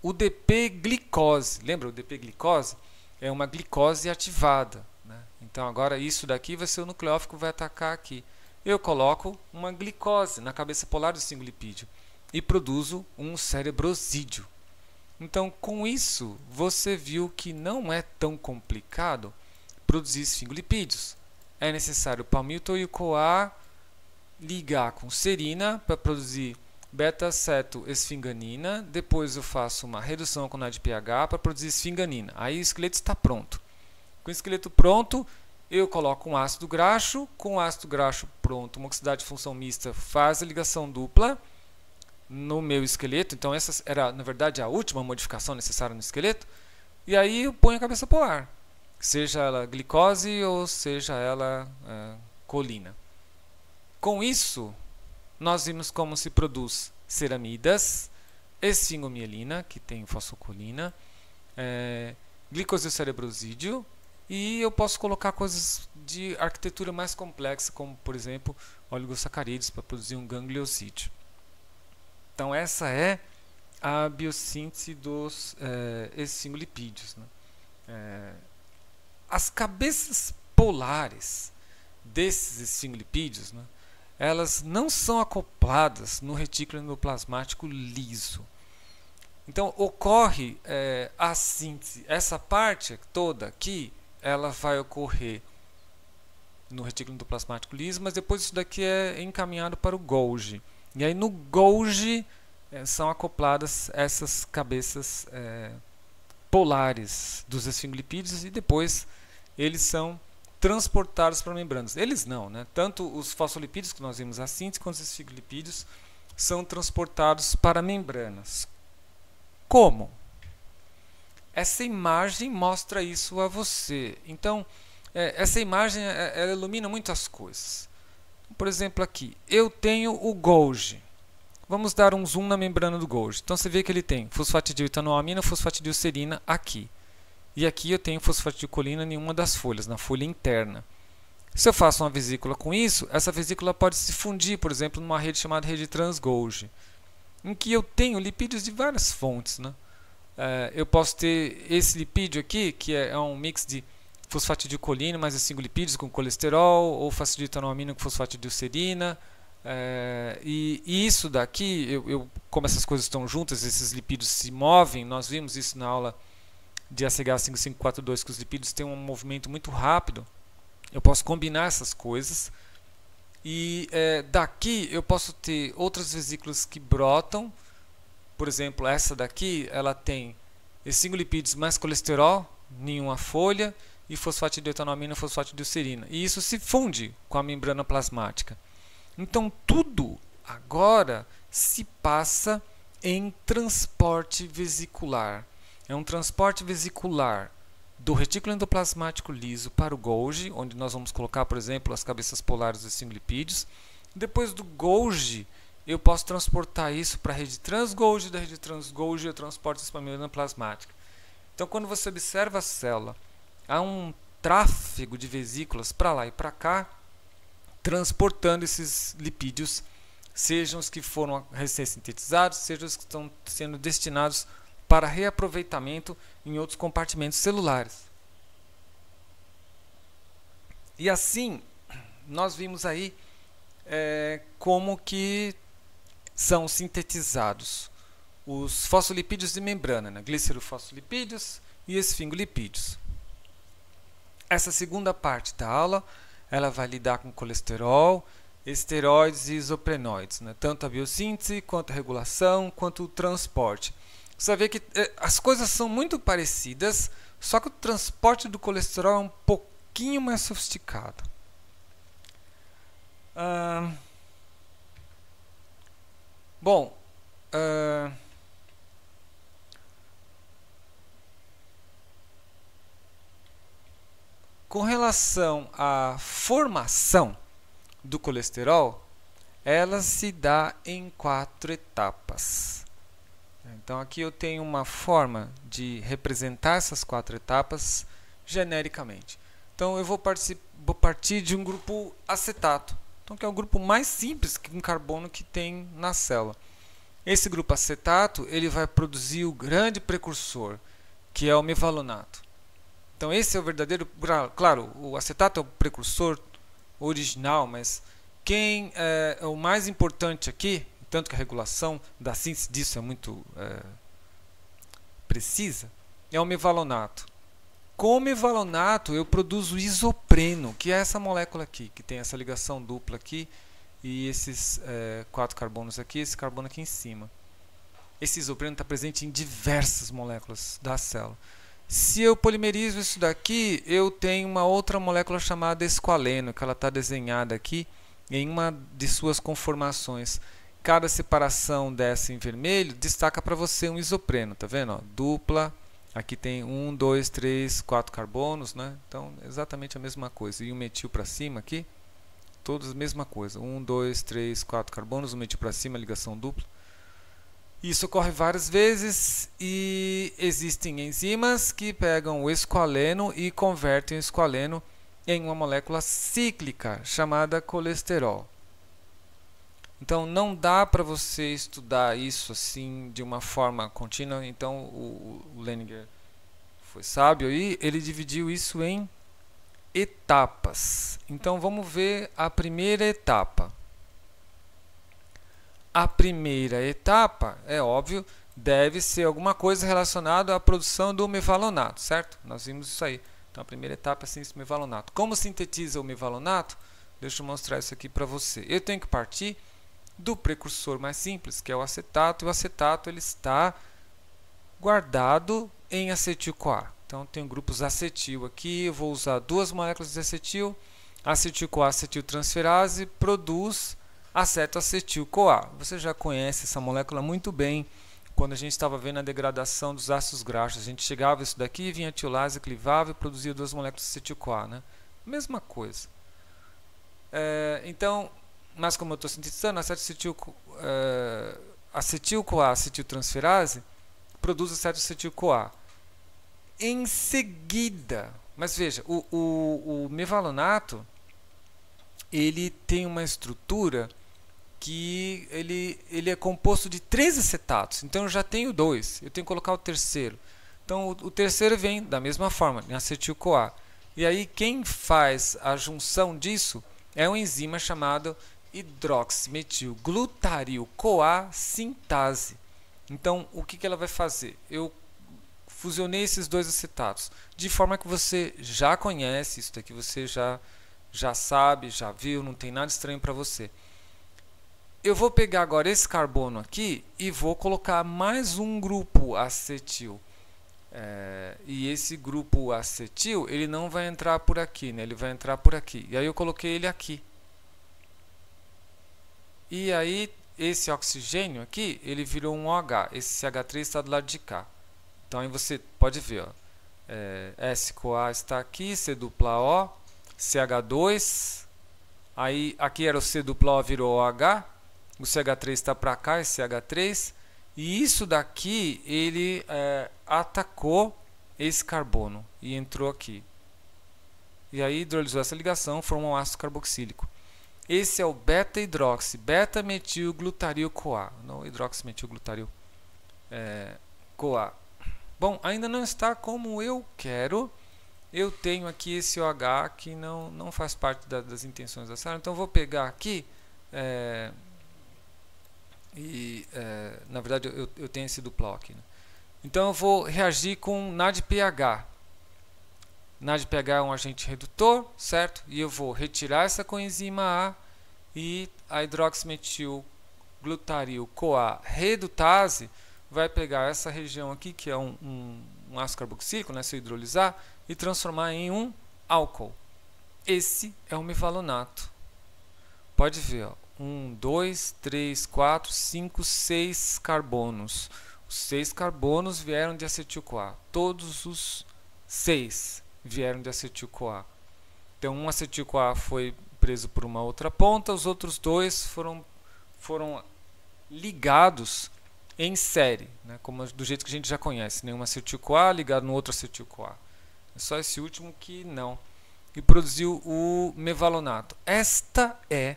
o DP-glicose, lembra o DP-glicose? É uma glicose ativada. Né? Então, agora isso daqui vai ser o nucleófico que vai atacar aqui. Eu coloco uma glicose na cabeça polar do singulipídio e produzo um cerebrosídeo. Então, com isso, você viu que não é tão complicado produzir esfingolipídios. É necessário o palmito e o coa ligar com serina para produzir beta acetoesfinganina. Depois eu faço uma redução com de pH para produzir esfinganina. Aí o esqueleto está pronto. Com o esqueleto pronto, eu coloco um ácido graxo. Com o ácido graxo pronto, uma oxidade de função mista faz a ligação dupla no meu esqueleto, então essa era, na verdade, a última modificação necessária no esqueleto, e aí eu ponho a cabeça polar, seja ela glicose ou seja ela é, colina. Com isso, nós vimos como se produz ceramidas, esfingomielina, que tem fosfocolina, é, glicosilcerebrosídeo, e eu posso colocar coisas de arquitetura mais complexa, como, por exemplo, oligosacarídeos, para produzir um gangliocídio. Então, essa é a biossíntese dos é, eh, escinolipídios. Né? É, as cabeças polares desses escinolipídios, né, elas não são acopladas no retículo endoplasmático liso. Então, ocorre é, a síntese. Essa parte toda aqui, ela vai ocorrer no retículo endoplasmático liso, mas depois isso daqui é encaminhado para o Golgi. E aí no Golgi é, são acopladas essas cabeças é, polares dos esfinglipídeos e depois eles são transportados para membranas. Eles não, né? Tanto os fosfolipídios que nós vimos a síntese quanto os esfinglipídeos são transportados para membranas. Como? Essa imagem mostra isso a você. Então, é, essa imagem ela ilumina muito as coisas por exemplo, aqui, eu tenho o Golgi. Vamos dar um zoom na membrana do Golgi. Então você vê que ele tem fosfatidiltanoamina, fosfatidilcerina aqui. E aqui eu tenho fosfatidilcolina em uma das folhas, na folha interna. Se eu faço uma vesícula com isso, essa vesícula pode se fundir, por exemplo, numa rede chamada rede trans-Golgi, em que eu tenho lipídios de várias fontes. Né? É, eu posso ter esse lipídio aqui, que é, é um mix de colina, mais lipídios com colesterol ou facilitanoamina com fosfatidilcerina. É, e, e, isso daqui, eu, eu, como essas coisas estão juntas, esses lipídios se movem, nós vimos isso na aula de ACH 5542 que os lipídios têm um movimento muito rápido. Eu posso combinar essas coisas e é, daqui eu posso ter outras vesículas que brotam. Por exemplo, essa daqui, ela tem esses lipídios mais colesterol, nenhuma folha, e fosfato de etanamina, fosfato de serina. E isso se funde com a membrana plasmática. Então tudo agora se passa em transporte vesicular. É um transporte vesicular do retículo endoplasmático liso para o Golgi, onde nós vamos colocar, por exemplo, as cabeças polares dos singlipídeos. Depois do Golgi, eu posso transportar isso para a rede transgolgi, da rede transgolgi eu transporto isso para a membrana plasmática. Então, quando você observa a célula há um tráfego de vesículas para lá e para cá, transportando esses lipídios, sejam os que foram recém-sintetizados, sejam os que estão sendo destinados para reaproveitamento em outros compartimentos celulares. E assim, nós vimos aí é, como que são sintetizados os fosfolipídios de membrana, né? glicerofosfolipídios e esfingolipídios. Essa segunda parte da aula, ela vai lidar com colesterol, esteroides e isoprenoides, né? tanto a biossíntese, quanto a regulação, quanto o transporte. Você ver que eh, as coisas são muito parecidas, só que o transporte do colesterol é um pouquinho mais sofisticado. Uh, bom, uh, Com relação à formação do colesterol, ela se dá em quatro etapas. Então aqui eu tenho uma forma de representar essas quatro etapas genericamente. Então eu vou, vou partir de um grupo acetato, então, que é o grupo mais simples um carbono que tem na célula. Esse grupo acetato ele vai produzir o grande precursor, que é o mevalonato. Então esse é o verdadeiro, claro, o acetato é o precursor original, mas quem é, é o mais importante aqui, tanto que a regulação da síntese disso é muito é, precisa, é o mevalonato. Com o mevalonato eu produzo isopreno, que é essa molécula aqui, que tem essa ligação dupla aqui e esses é, quatro carbonos aqui, esse carbono aqui em cima. Esse isopreno está presente em diversas moléculas da célula. Se eu polimerizo isso daqui, eu tenho uma outra molécula chamada esqualeno, que ela está desenhada aqui em uma de suas conformações. Cada separação dessa em vermelho destaca para você um isopreno, tá vendo? Ó, dupla, aqui tem um, dois, três, quatro carbonos, né? Então, exatamente a mesma coisa. E o um metil para cima aqui, todos a mesma coisa. Um, dois, três, quatro carbonos, o um metil para cima, ligação dupla. Isso ocorre várias vezes e existem enzimas que pegam o esqualeno e convertem o esqualeno em uma molécula cíclica chamada colesterol. Então não dá para você estudar isso assim de uma forma contínua. Então o, o Leninger foi sábio e ele dividiu isso em etapas. Então vamos ver a primeira etapa a primeira etapa, é óbvio, deve ser alguma coisa relacionada à produção do mevalonato, certo? Nós vimos isso aí. Então, a primeira etapa é síntese do mevalonato. Como sintetiza o mevalonato? Deixa eu mostrar isso aqui para você. Eu tenho que partir do precursor mais simples, que é o acetato, e o acetato ele está guardado em acetil-CoA. Então, tem grupos acetil aqui, eu vou usar duas moléculas de acetil, acetil-CoA acetiltransferase produz acetoacetil-CoA. Você já conhece essa molécula muito bem. Quando a gente estava vendo a degradação dos ácidos graxos, a gente chegava isso daqui, vinha tiolase, clivava e produzia duas moléculas de acetil-CoA. Né? Mesma coisa. É, então, mas como eu estou sintetizando, acetoacetil-CoA, é, acetil-CoA, acetiltransferase, produz acetil coa Em seguida, mas veja, o, o, o mevalonato ele tem uma estrutura que ele, ele é composto de três acetatos. Então eu já tenho dois, eu tenho que colocar o terceiro. Então o, o terceiro vem da mesma forma, em né, acetil-CoA. E aí quem faz a junção disso é uma enzima chamada hidroximetilglutaril-CoA sintase. Então o que, que ela vai fazer? Eu fusionei esses dois acetatos de forma que você já conhece isso daqui, você já já sabe, já viu, não tem nada estranho para você eu vou pegar agora esse carbono aqui e vou colocar mais um grupo acetil. É, e esse grupo acetil, ele não vai entrar por aqui, né? ele vai entrar por aqui. E aí eu coloquei ele aqui. E aí esse oxigênio aqui, ele virou um OH. Esse CH3 está do lado de cá. Então aí você pode ver, ó, é, SCOA está aqui, C dupla O, CH2. Aí aqui era o C dupla O, virou OH o CH3 está para cá, esse CH3, e isso daqui ele é, atacou esse carbono e entrou aqui. E aí hidrolisou essa ligação, formou um ácido carboxílico. Esse é o beta-hidroxi, beta-metilglutaril-CoA, não hidroximetilglutaril é, CoA. Bom, ainda não está como eu quero. Eu tenho aqui esse OH que não, não faz parte da, das intenções da sala, então vou pegar aqui... É, e, é, na verdade, eu, eu, tenho esse duplo aqui. Né? Então, eu vou reagir com NADPH. NADPH é um agente redutor, certo? E eu vou retirar essa coenzima A e a hidroximetil glutaril CoA redutase vai pegar essa região aqui, que é um, um, um ácido carboxílico, né, se hidrolisar, e transformar em um álcool. Esse é o mevalonato Pode ver, ó, um, dois, três, quatro, cinco, seis carbonos. Os seis carbonos vieram de acetil-CoA. Todos os seis vieram de acetil-CoA. Então, um acetil-CoA foi preso por uma outra ponta, os outros dois foram, foram ligados em série, né? como do jeito que a gente já conhece, nenhum acetil-CoA ligado no outro acetil-CoA. É só esse último que não. E produziu o mevalonato. Esta é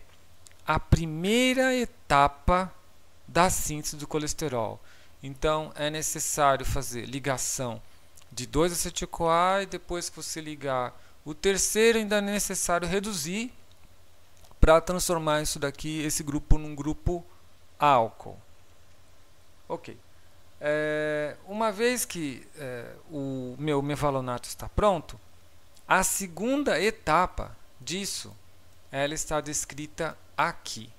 a primeira etapa da síntese do colesterol. Então, é necessário fazer ligação de 2-acetil-CoA e depois que você ligar o terceiro, ainda é necessário reduzir para transformar isso daqui, esse grupo, num grupo álcool. Ok. É, uma vez que é, o meu mevalonato está pronto, a segunda etapa disso, ela está descrita aqui.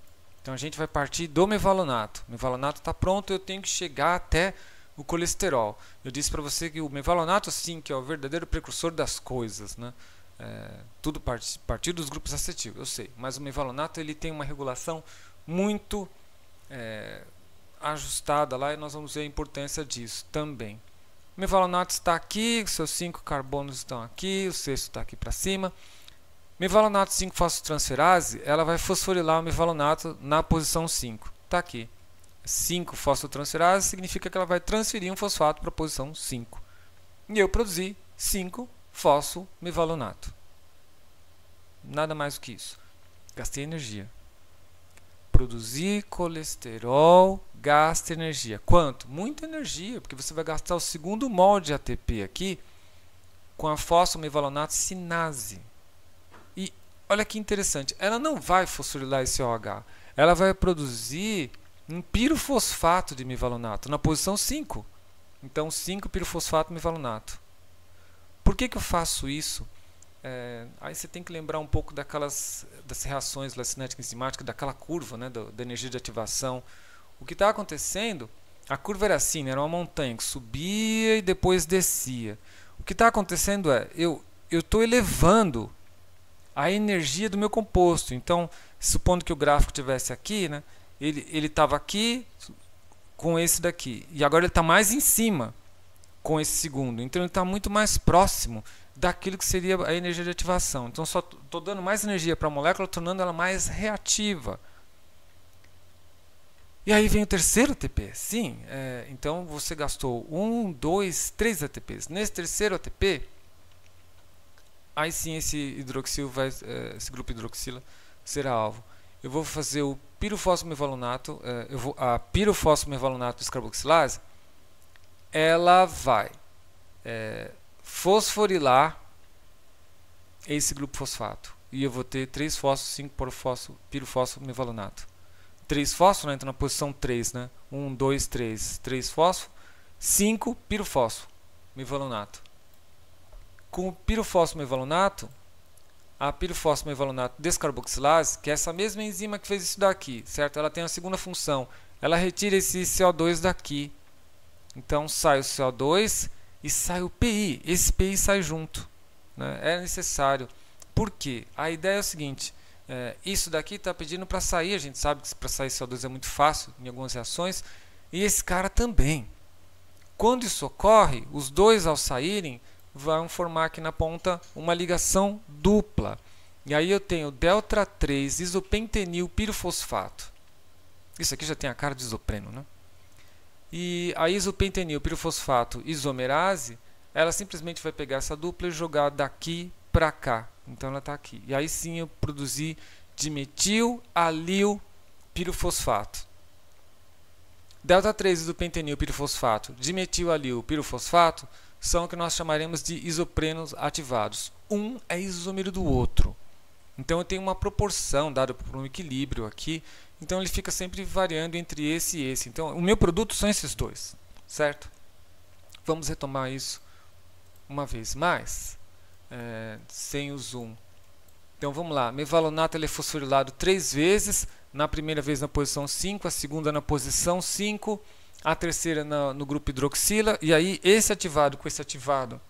Então a gente vai partir do mevalonato. O mevalonato está pronto, eu tenho que chegar até o colesterol. Eu disse para você que o mevalonato, sim, que é o verdadeiro precursor das coisas, né? É, tudo part partir dos grupos acetil, eu sei. Mas o mevalonato ele tem uma regulação muito é, ajustada lá e nós vamos ver a importância disso também. O mevalonato está aqui, os seus cinco carbonos estão aqui, o sexto está aqui para cima. Mevalonato 5-fosfotransferase, ela vai fosforilar o mevalonato na posição 5. Está aqui. 5-fosfotransferase significa que ela vai transferir um fosfato para a posição 5. E eu produzi 5-fosfomevalonato. Nada mais do que isso. Gastei energia. Produzir colesterol gasta energia. Quanto? Muita energia, porque você vai gastar o segundo molde ATP aqui com a fosfomevalonato sinase. E olha que interessante, ela não vai fosforilar esse OH, ela vai produzir um pirofosfato de mivalonato na posição 5. Então, 5 pirofosfato mivalonato. Por que, que eu faço isso? É, aí você tem que lembrar um pouco daquelas das reações da cinética enzimática, daquela curva né, do, da energia de ativação. O que está acontecendo, a curva era assim, né, era uma montanha que subia e depois descia. O que está acontecendo é, eu estou elevando a energia do meu composto. Então, supondo que o gráfico tivesse aqui, né, ele estava aqui com esse daqui. E agora ele está mais em cima com esse segundo. Então, ele está muito mais próximo daquilo que seria a energia de ativação. Então, só estou dando mais energia para a molécula, tornando ela mais reativa. E aí vem o terceiro ATP. Sim, é, então você gastou um, dois, três ATPs. Nesse terceiro ATP, aí sim esse hidroxil vai, é, esse grupo hidroxila será alvo. Eu vou fazer o pirofosfomervalonato, é, eu vou, a pirofosfomervalonato descarboxilase, ela vai é, fosforilar esse grupo fosfato. E eu vou ter 3 fósforo, 5 porfósforo, pirofósforo, mevalonato. 3 fósforo, né? então na posição 3, né? 1, 2, 3, 3 fósforo, 5 pirofósforo, mevalonato. Com o pirofósforo a pirofósforo descarboxilase, que é essa mesma enzima que fez isso daqui, certo? Ela tem a segunda função, ela retira esse CO2 daqui. Então sai o CO2 e sai o PI, esse PI sai junto. Né? É necessário. Por quê? A ideia é o seguinte, é, isso daqui está pedindo para sair, a gente sabe que para sair CO2 é muito fácil em algumas reações, e esse cara também. Quando isso ocorre, os dois ao saírem, vão formar aqui na ponta uma ligação dupla. E aí eu tenho delta 3 isopentenil pirofosfato. Isso aqui já tem a cara de isopreno, né? E a isopentenil pirofosfato isomerase, ela simplesmente vai pegar essa dupla e jogar daqui para cá. Então ela está aqui. E aí sim eu produzi dimetil alil pirofosfato. Delta 3 isopentenil pirofosfato, dimetil alil pirofosfato são o que nós chamaremos de isoprenos ativados. Um é isômero do outro. Então eu tenho uma proporção dada por um equilíbrio aqui, então ele fica sempre variando entre esse e esse. Então o meu produto são esses dois, certo? Vamos retomar isso uma vez mais, é, sem o zoom. Então vamos lá, mevalonato ele é fosforilado três vezes, na primeira vez na posição 5, a segunda na posição 5, a terceira na, no grupo hidroxila, e aí esse ativado com esse ativado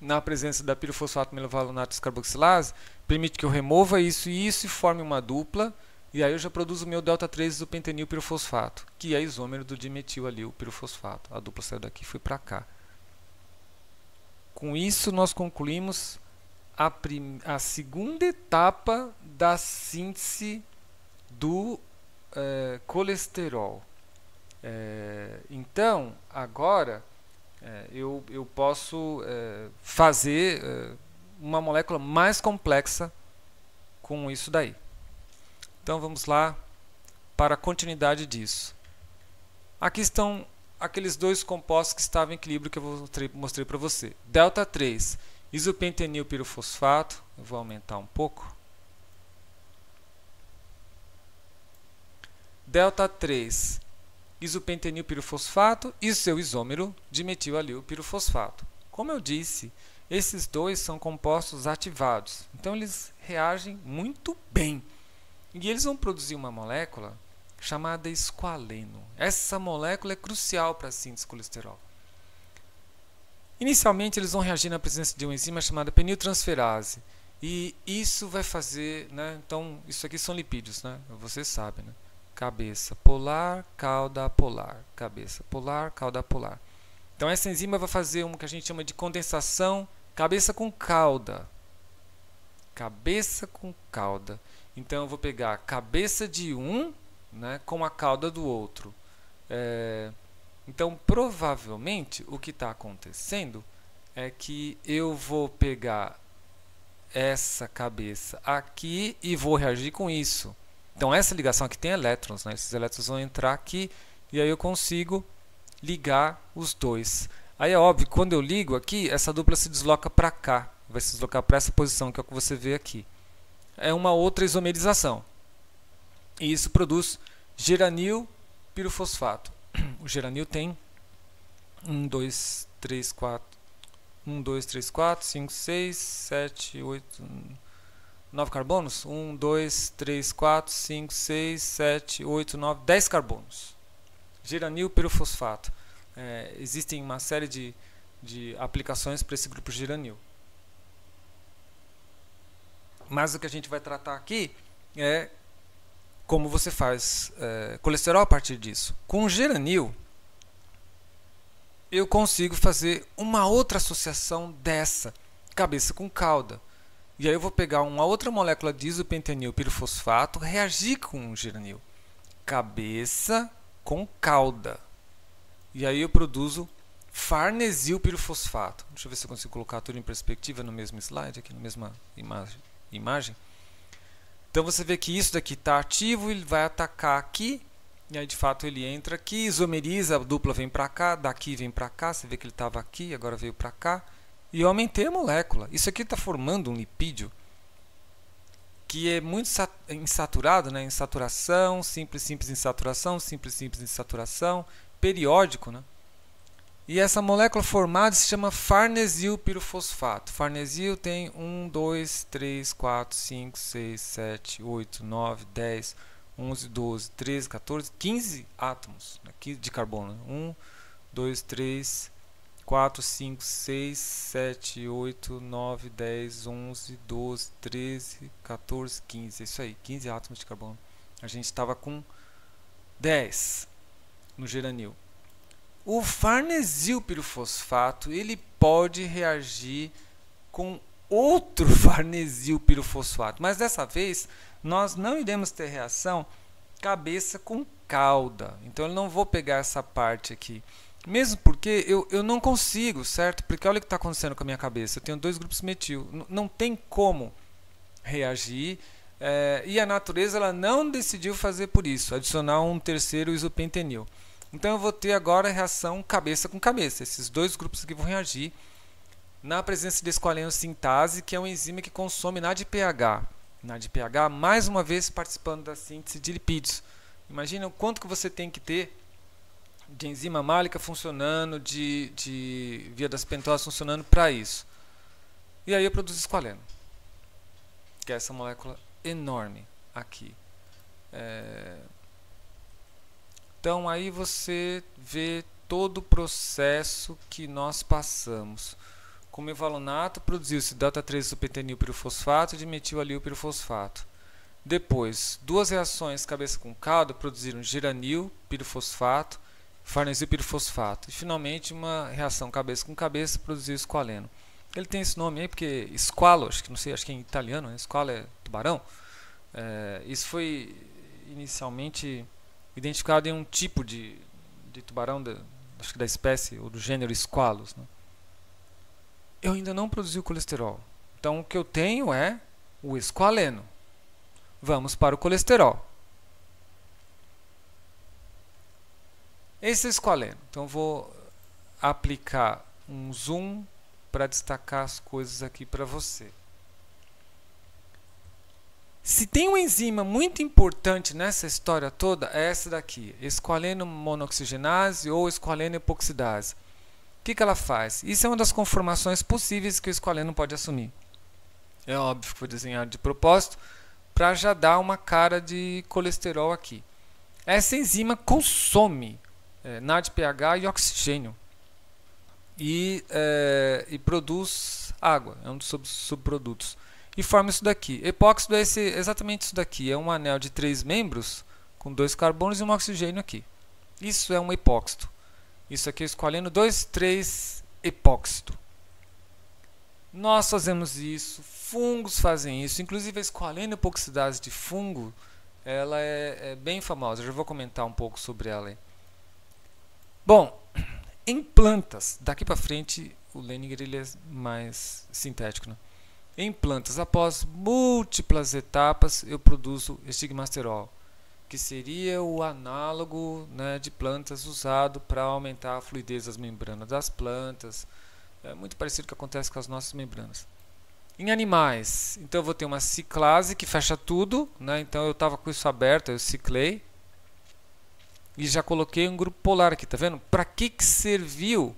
na presença da pirofosfato melavalonato descarboxilase, permite que eu remova isso e isso e forme uma dupla, e aí eu já produzo o meu delta 3 do pentenil pirofosfato, que é isômero do dimetil ali, o pirofosfato. A dupla saiu daqui e foi para cá. Com isso, nós concluímos a, a segunda etapa da síntese do eh, colesterol. É, então, agora, é, eu, eu posso é, fazer é, uma molécula mais complexa com isso daí. Então, vamos lá para a continuidade disso. Aqui estão aqueles dois compostos que estavam em equilíbrio que eu mostrei, mostrei para você. Delta 3, isopentenil pirofosfato, eu vou aumentar um pouco. Delta 3, isopentenilpirofosfato e seu isômero dimetilalilpirofosfato. Como eu disse, esses dois são compostos ativados, então eles reagem muito bem. E eles vão produzir uma molécula chamada esqualeno. Essa molécula é crucial para a síntese de colesterol. Inicialmente, eles vão reagir na presença de uma enzima chamada peniltransferase. E isso vai fazer, né? Então, isso aqui são lipídios, né? Vocês sabem, né? cabeça polar, cauda polar, cabeça polar, cauda polar. Então essa enzima vai fazer o que a gente chama de condensação cabeça com cauda. Cabeça com cauda. Então eu vou pegar a cabeça de um né, com a cauda do outro. É, então provavelmente o que está acontecendo é que eu vou pegar essa cabeça aqui e vou reagir com isso. Então essa ligação aqui tem elétrons, né? esses elétrons vão entrar aqui e aí eu consigo ligar os dois. Aí é óbvio, quando eu ligo aqui, essa dupla se desloca para cá, vai se deslocar para essa posição que é o que você vê aqui. É uma outra isomerização. E isso produz geranil pirofosfato. O geranil tem 1, 2, 3, 4, 1, 2, 3, 4, 5, 6, 7, 8 nove carbonos? um dois três quatro cinco seis sete oito nove dez carbonos. Geranil pirofosfato. É, existem uma série de, de aplicações para esse grupo geranil. Mas o que a gente vai tratar aqui é como você faz é, colesterol a partir disso. Com geranil, eu consigo fazer uma outra associação dessa, cabeça com cauda. E aí eu vou pegar uma outra molécula de isopentenil pirofosfato, reagir com o geranil. Cabeça com cauda. E aí eu produzo farnesil pirofosfato. Deixa eu ver se eu consigo colocar tudo em perspectiva no mesmo slide, aqui na mesma imagem. imagem. Então você vê que isso daqui está ativo, ele vai atacar aqui, e aí de fato ele entra aqui, isomeriza, a dupla vem para cá, daqui vem para cá, você vê que ele estava aqui, agora veio para cá e eu aumentei a molécula. Isso aqui está formando um lipídio que é muito insaturado, né? Insaturação, simples, simples, insaturação, simples, simples, insaturação, periódico, né? E essa molécula formada se chama farnesil pirofosfato. Farnesil tem 1, 2, 3, 4, 5, 6, 7, 8, 9, 10, 11, 12, 13, 14, 15 átomos né? de carbono. 1, 2, 3, 4, 5, 6, 7, 8, 9, 10, 11, 12, 13, 14, 15. Isso aí, 15 átomos de carbono. A gente estava com 10 no geranil. O farnesil pirofosfato ele pode reagir com outro farnesil pirofosfato, mas dessa vez nós não iremos ter reação cabeça com cauda. Então eu não vou pegar essa parte aqui. Mesmo porque eu, eu não consigo, certo? Porque olha o que está acontecendo com a minha cabeça. Eu tenho dois grupos metil. N não tem como reagir. É, e a natureza ela não decidiu fazer por isso, adicionar um terceiro isopentenil. Então eu vou ter agora a reação cabeça com cabeça. Esses dois grupos que vão reagir na presença de escoalenossintase, que é uma enzima que consome NADPH. NADPH, mais uma vez, participando da síntese de lipídios. Imagina o quanto que você tem que ter de enzima málica funcionando, de, de via das pentosas funcionando para isso. E aí eu produzo esqualeno, que é essa molécula enorme aqui. É... Então aí você vê todo o processo que nós passamos. Com o mevalonato produziu-se delta 3 supentenil pirofosfato e dimetil pirofosfato. Depois, duas reações cabeça com caldo produziram giranil pirofosfato farnesíl pirifosfato. E finalmente uma reação cabeça com cabeça produziu esqualeno. Ele tem esse nome aí porque esqualo, acho que não sei, acho que é em italiano, né? esqualo é tubarão. É, isso foi inicialmente identificado em um tipo de, de tubarão, da, acho que da espécie ou do gênero esqualos. Né? Eu ainda não produzi o colesterol. Então o que eu tenho é o esqualeno. Vamos para o colesterol. Esse é escolhendo. Então vou aplicar um zoom para destacar as coisas aqui para você. Se tem uma enzima muito importante nessa história toda, é essa daqui, esqualeno monoxigenase ou esqualeno epoxidase. O que, que ela faz? Isso é uma das conformações possíveis que o esqualeno pode assumir. É óbvio que foi desenhado de propósito para já dar uma cara de colesterol aqui. Essa enzima consome é, NADPH e oxigênio. E, é, e produz água, é um dos subprodutos. E forma isso daqui. Epóxido é esse, exatamente isso daqui, é um anel de três membros com dois carbonos e um oxigênio aqui. Isso é um epóxido. Isso aqui é escolhendo dois três epóxido. Nós fazemos isso, fungos fazem isso, inclusive a escolhendo epoxidase de fungo, ela é, é bem famosa, eu já vou comentar um pouco sobre ela aí. Bom, em plantas, daqui para frente o Leninger ele é mais sintético. Né? Em plantas, após múltiplas etapas, eu produzo estigmasterol, que seria o análogo né, de plantas usado para aumentar a fluidez das membranas das plantas. É muito parecido com o que acontece com as nossas membranas. Em animais, então eu vou ter uma ciclase que fecha tudo, né? então eu estava com isso aberto, eu ciclei, e já coloquei um grupo polar aqui, tá vendo? Para que, que serviu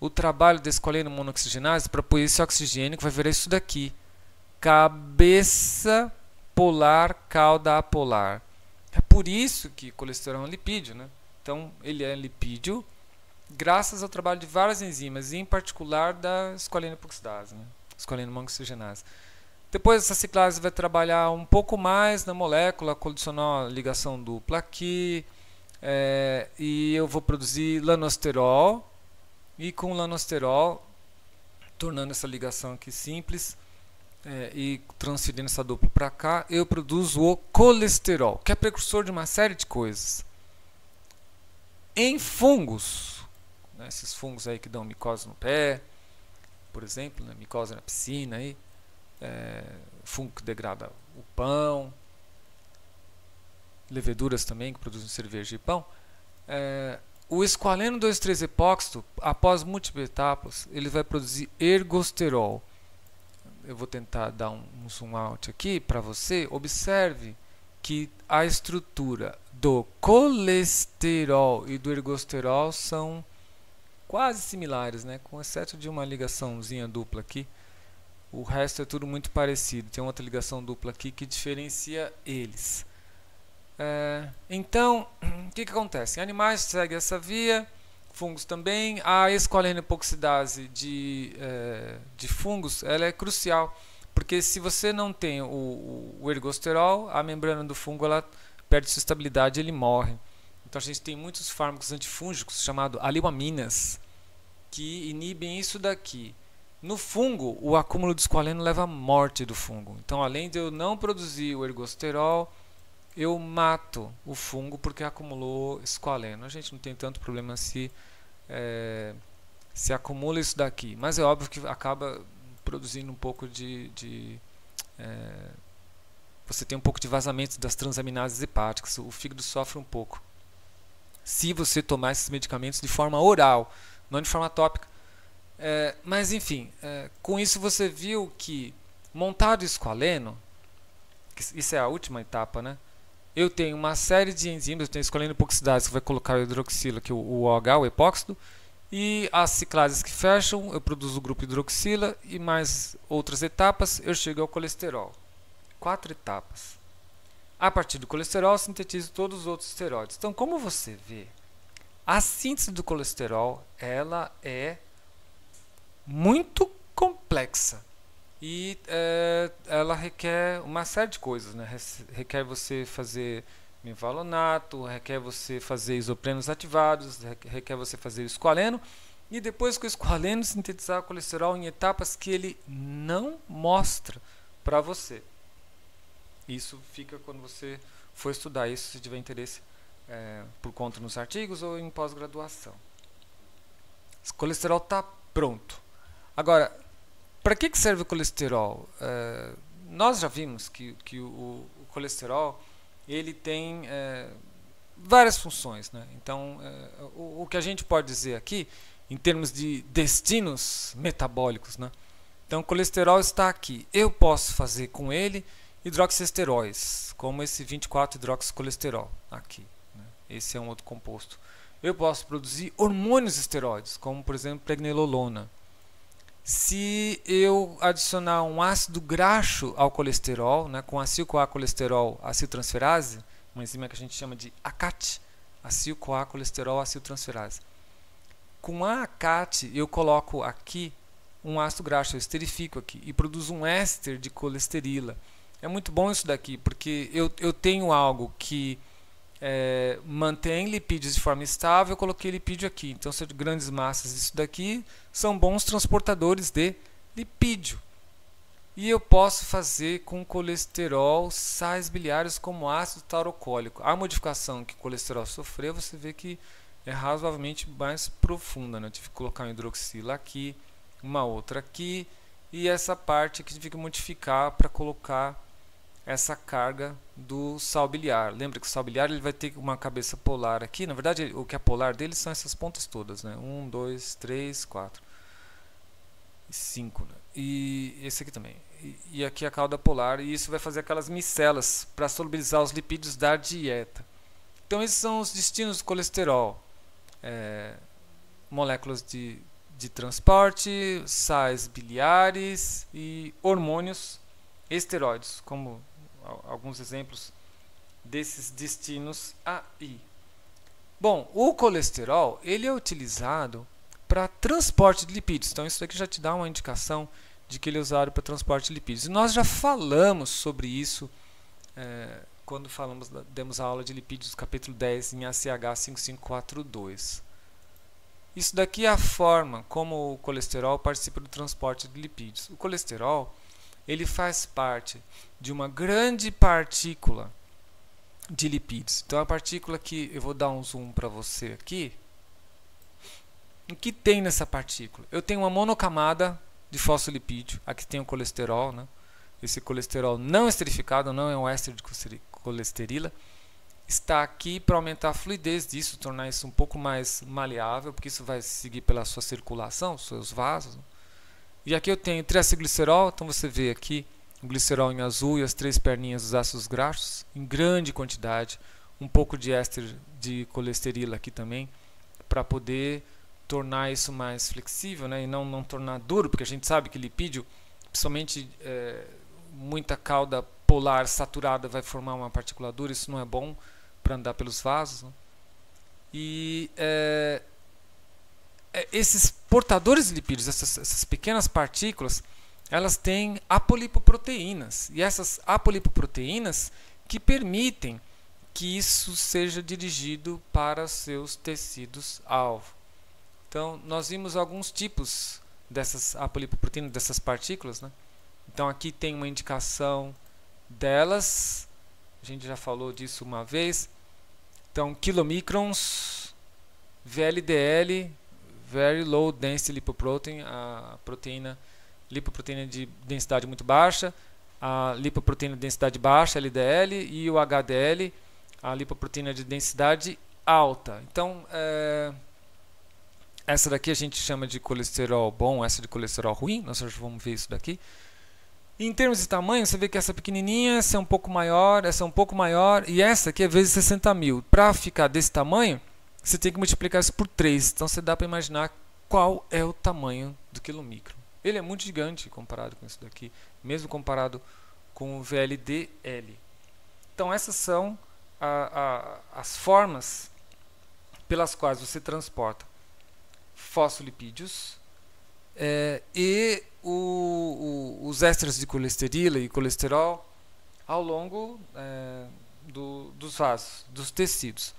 o trabalho da escolina no monoxigenase? Para pôr esse oxigênio, que vai virar isso daqui. Cabeça polar, cauda apolar. É por isso que colesterol é um lipídio, né? Então, ele é lipídio graças ao trabalho de várias enzimas, em particular da escolina epoxidase, né? escolina monoxigenase. Depois essa ciclase vai trabalhar um pouco mais na molécula, condicionar a ligação dupla aqui, é, e eu vou produzir lanosterol e com lanosterol, tornando essa ligação aqui simples é, e transferindo essa dupla para cá, eu produzo o colesterol, que é precursor de uma série de coisas. Em fungos, né, esses fungos aí que dão micose no pé, por exemplo, né, micose na piscina, aí, é, fungo que degrada o pão, leveduras também que produzem cerveja e pão, é, o esqualeno 23 epóxido, após múltiplas etapas, ele vai produzir ergosterol. Eu vou tentar dar um, um zoom out aqui para você. Observe que a estrutura do colesterol e do ergosterol são quase similares, né? com exceto de uma ligaçãozinha dupla aqui. O resto é tudo muito parecido. Tem outra ligação dupla aqui que diferencia eles. É, então, o que, que acontece? Animais seguem essa via, fungos também. A escoalenopoxidase de, é, de fungos ela é crucial, porque se você não tem o, o ergosterol, a membrana do fungo ela perde sua estabilidade e ele morre. Então a gente tem muitos fármacos antifúngicos chamados aliwaminas que inibem isso daqui. No fungo, o acúmulo de esqualeno leva à morte do fungo. Então, além de eu não produzir o ergosterol, eu mato o fungo porque acumulou esqualeno. A gente não tem tanto problema se é, se acumula isso daqui, mas é óbvio que acaba produzindo um pouco de, de é, você tem um pouco de vazamento das transaminases hepáticas, o fígado sofre um pouco. Se você tomar esses medicamentos de forma oral, não de forma tópica. É, mas enfim, é, com isso você viu que montado esqualeno, isso é a última etapa, né? eu tenho uma série de enzimas, eu tenho escolhendo epoxidases que vai colocar o hidroxila, que é o OH, o epóxido, e as ciclases que fecham, eu produzo o grupo hidroxila e mais outras etapas, eu chego ao colesterol. Quatro etapas. A partir do colesterol, sintetizo todos os outros esteroides. Então, como você vê, a síntese do colesterol, ela é muito complexa e é, ela requer uma série de coisas, né? requer você fazer mivalonato, requer você fazer isoprenos ativados, requer você fazer esqualeno e depois com o esqualeno sintetizar colesterol em etapas que ele não mostra para você. Isso fica quando você for estudar isso, se tiver interesse é, por conta nos artigos ou em pós-graduação. O colesterol está pronto. Agora, para que, que serve o colesterol? Uh, nós já vimos que, que o, o colesterol ele tem uh, várias funções. Né? Então, eh, o, o, que a gente pode dizer aqui, em termos de destinos metabólicos, né? então o colesterol está aqui. Eu posso fazer com ele hidroxesteróides, como esse 24-hidroxicolesterol aqui. Né? Esse é um outro composto. Eu posso produzir hormônios esteroides, como por exemplo pregnenolona se eu adicionar um ácido graxo ao colesterol, né, com acil-CoA colesterol transferase, uma enzima que a gente chama de ACAT, acil-CoA colesterol transferase. Com a ACAT, eu coloco aqui um ácido graxo, eu esterifico aqui e produzo um éster de colesterila. É muito bom isso daqui, porque eu, eu tenho algo que é, mantém lipídios de forma estável, eu coloquei lipídio aqui. Então, são grandes massas isso daqui são bons transportadores de lipídio. E eu posso fazer com colesterol, sais biliares como ácido taurocólico. A modificação que o colesterol sofreu, você vê que é razoavelmente mais profunda. Né? Eu tive que colocar um hidroxila aqui, uma outra aqui, e essa parte aqui tive que modificar para colocar essa carga do sal biliar. Lembra que o sal biliar ele vai ter uma cabeça polar aqui. Na verdade, o que é polar dele são essas pontas todas, né? 1, 2, 3, 4 cinco. 5. Né? E esse aqui também. E, e aqui é a cauda polar. E isso vai fazer aquelas micelas para solubilizar os lipídios da dieta. Então, esses são os destinos do colesterol. É, moléculas de, de transporte, sais biliares e hormônios esteroides, como alguns exemplos desses destinos aí. Bom, o colesterol ele é utilizado para transporte de lipídios. Então isso aqui já te dá uma indicação de que ele é usado para transporte de lipídios. E nós já falamos sobre isso é, quando falamos, demos a aula de lipídios, capítulo 10, em ACH 5542. Isso daqui é a forma como o colesterol participa do transporte de lipídios. O colesterol ele faz parte de uma grande partícula de lipídios. Então a partícula que eu vou dar um zoom para você aqui. O que tem nessa partícula? Eu tenho uma monocamada de fosfolipídio, aqui tem o colesterol, né? Esse colesterol não esterificado, não é um éster de colesterila, está aqui para aumentar a fluidez disso, tornar isso um pouco mais maleável, porque isso vai seguir pela sua circulação, seus vasos. Né? E aqui eu tenho triaciglicerol, então você vê aqui o glicerol em azul e as três perninhas dos ácidos graxos em grande quantidade, um pouco de éster de colesterol aqui também, para poder tornar isso mais flexível né, e não, não tornar duro, porque a gente sabe que lipídio, principalmente é, muita cauda polar saturada vai formar uma partícula dura, isso não é bom para andar pelos vasos. Né? E é, é, esses portadores de lipídios, essas, essas pequenas partículas, elas têm apolipoproteínas. E essas apolipoproteínas que permitem que isso seja dirigido para seus tecidos-alvo. Então, nós vimos alguns tipos dessas apolipoproteínas, dessas partículas. Né? Então, aqui tem uma indicação delas. A gente já falou disso uma vez. Então, quilomicrons, VLDL, very low density lipoprotein, a proteína lipoproteína de densidade muito baixa, a lipoproteína de densidade baixa, LDL, e o HDL, a lipoproteína de densidade alta. Então, é, essa daqui a gente chama de colesterol bom, essa de colesterol ruim, nós já vamos ver isso daqui. Em termos de tamanho, você vê que essa pequenininha, essa é um pouco maior, essa é um pouco maior, e essa aqui é vezes 60 mil. Para ficar desse tamanho, você tem que multiplicar isso por 3. Então você dá para imaginar qual é o tamanho do quilômetro. Ele é muito gigante comparado com isso daqui, mesmo comparado com o VLDL. Então essas são a, a, as formas pelas quais você transporta fosfolipídios é, eh, e o, o, os ésteres de colesterina e colesterol ao longo é, do, dos vasos, dos tecidos.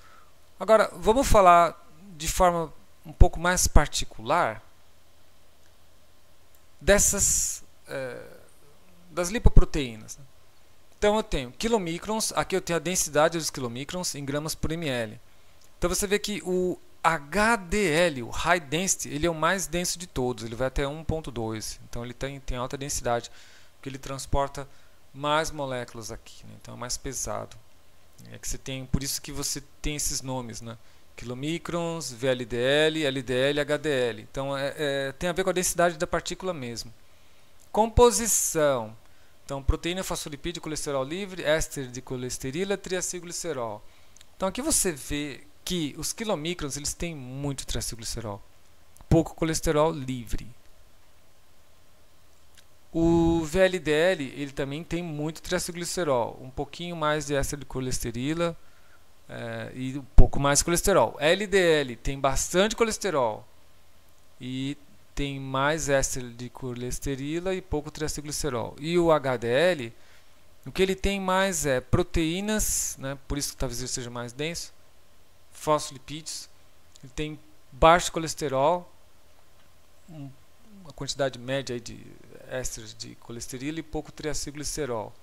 Agora, vamos falar de forma um pouco mais particular dessas é, das lipoproteínas. Então eu tenho quilomicrons, aqui eu tenho a densidade dos quilomicrons em gramas por ml. Então você vê que o HDL, o High Density, ele é o mais denso de todos, ele vai até 1.2, então ele tem, tem alta densidade, porque ele transporta mais moléculas aqui, né? então é mais pesado. É que você tem, por isso que você tem esses nomes, né? Quilomicrons, VLDL, LDL, HDL. Então é, é, tem a ver com a densidade da partícula mesmo. Composição. Então proteína, fosfolipídio, colesterol livre, éster de colesterila, triacilglicerol. Então aqui você vê que os quilomicrons eles têm muito triacilglicerol, pouco colesterol livre. O VLDL ele também tem muito triacilglicerol, um pouquinho mais de extracolesterina é, eh, e um pouco mais de colesterol. LDL tem bastante colesterol e tem mais éster de colesterila e pouco triacilglicerol. E o HDL, o que ele tem mais é proteínas, né, por isso que talvez ele seja mais denso, fosfolipídios, ele tem baixo colesterol, uma quantidade média de ésteres de colesterol e pouco triacilglicerol.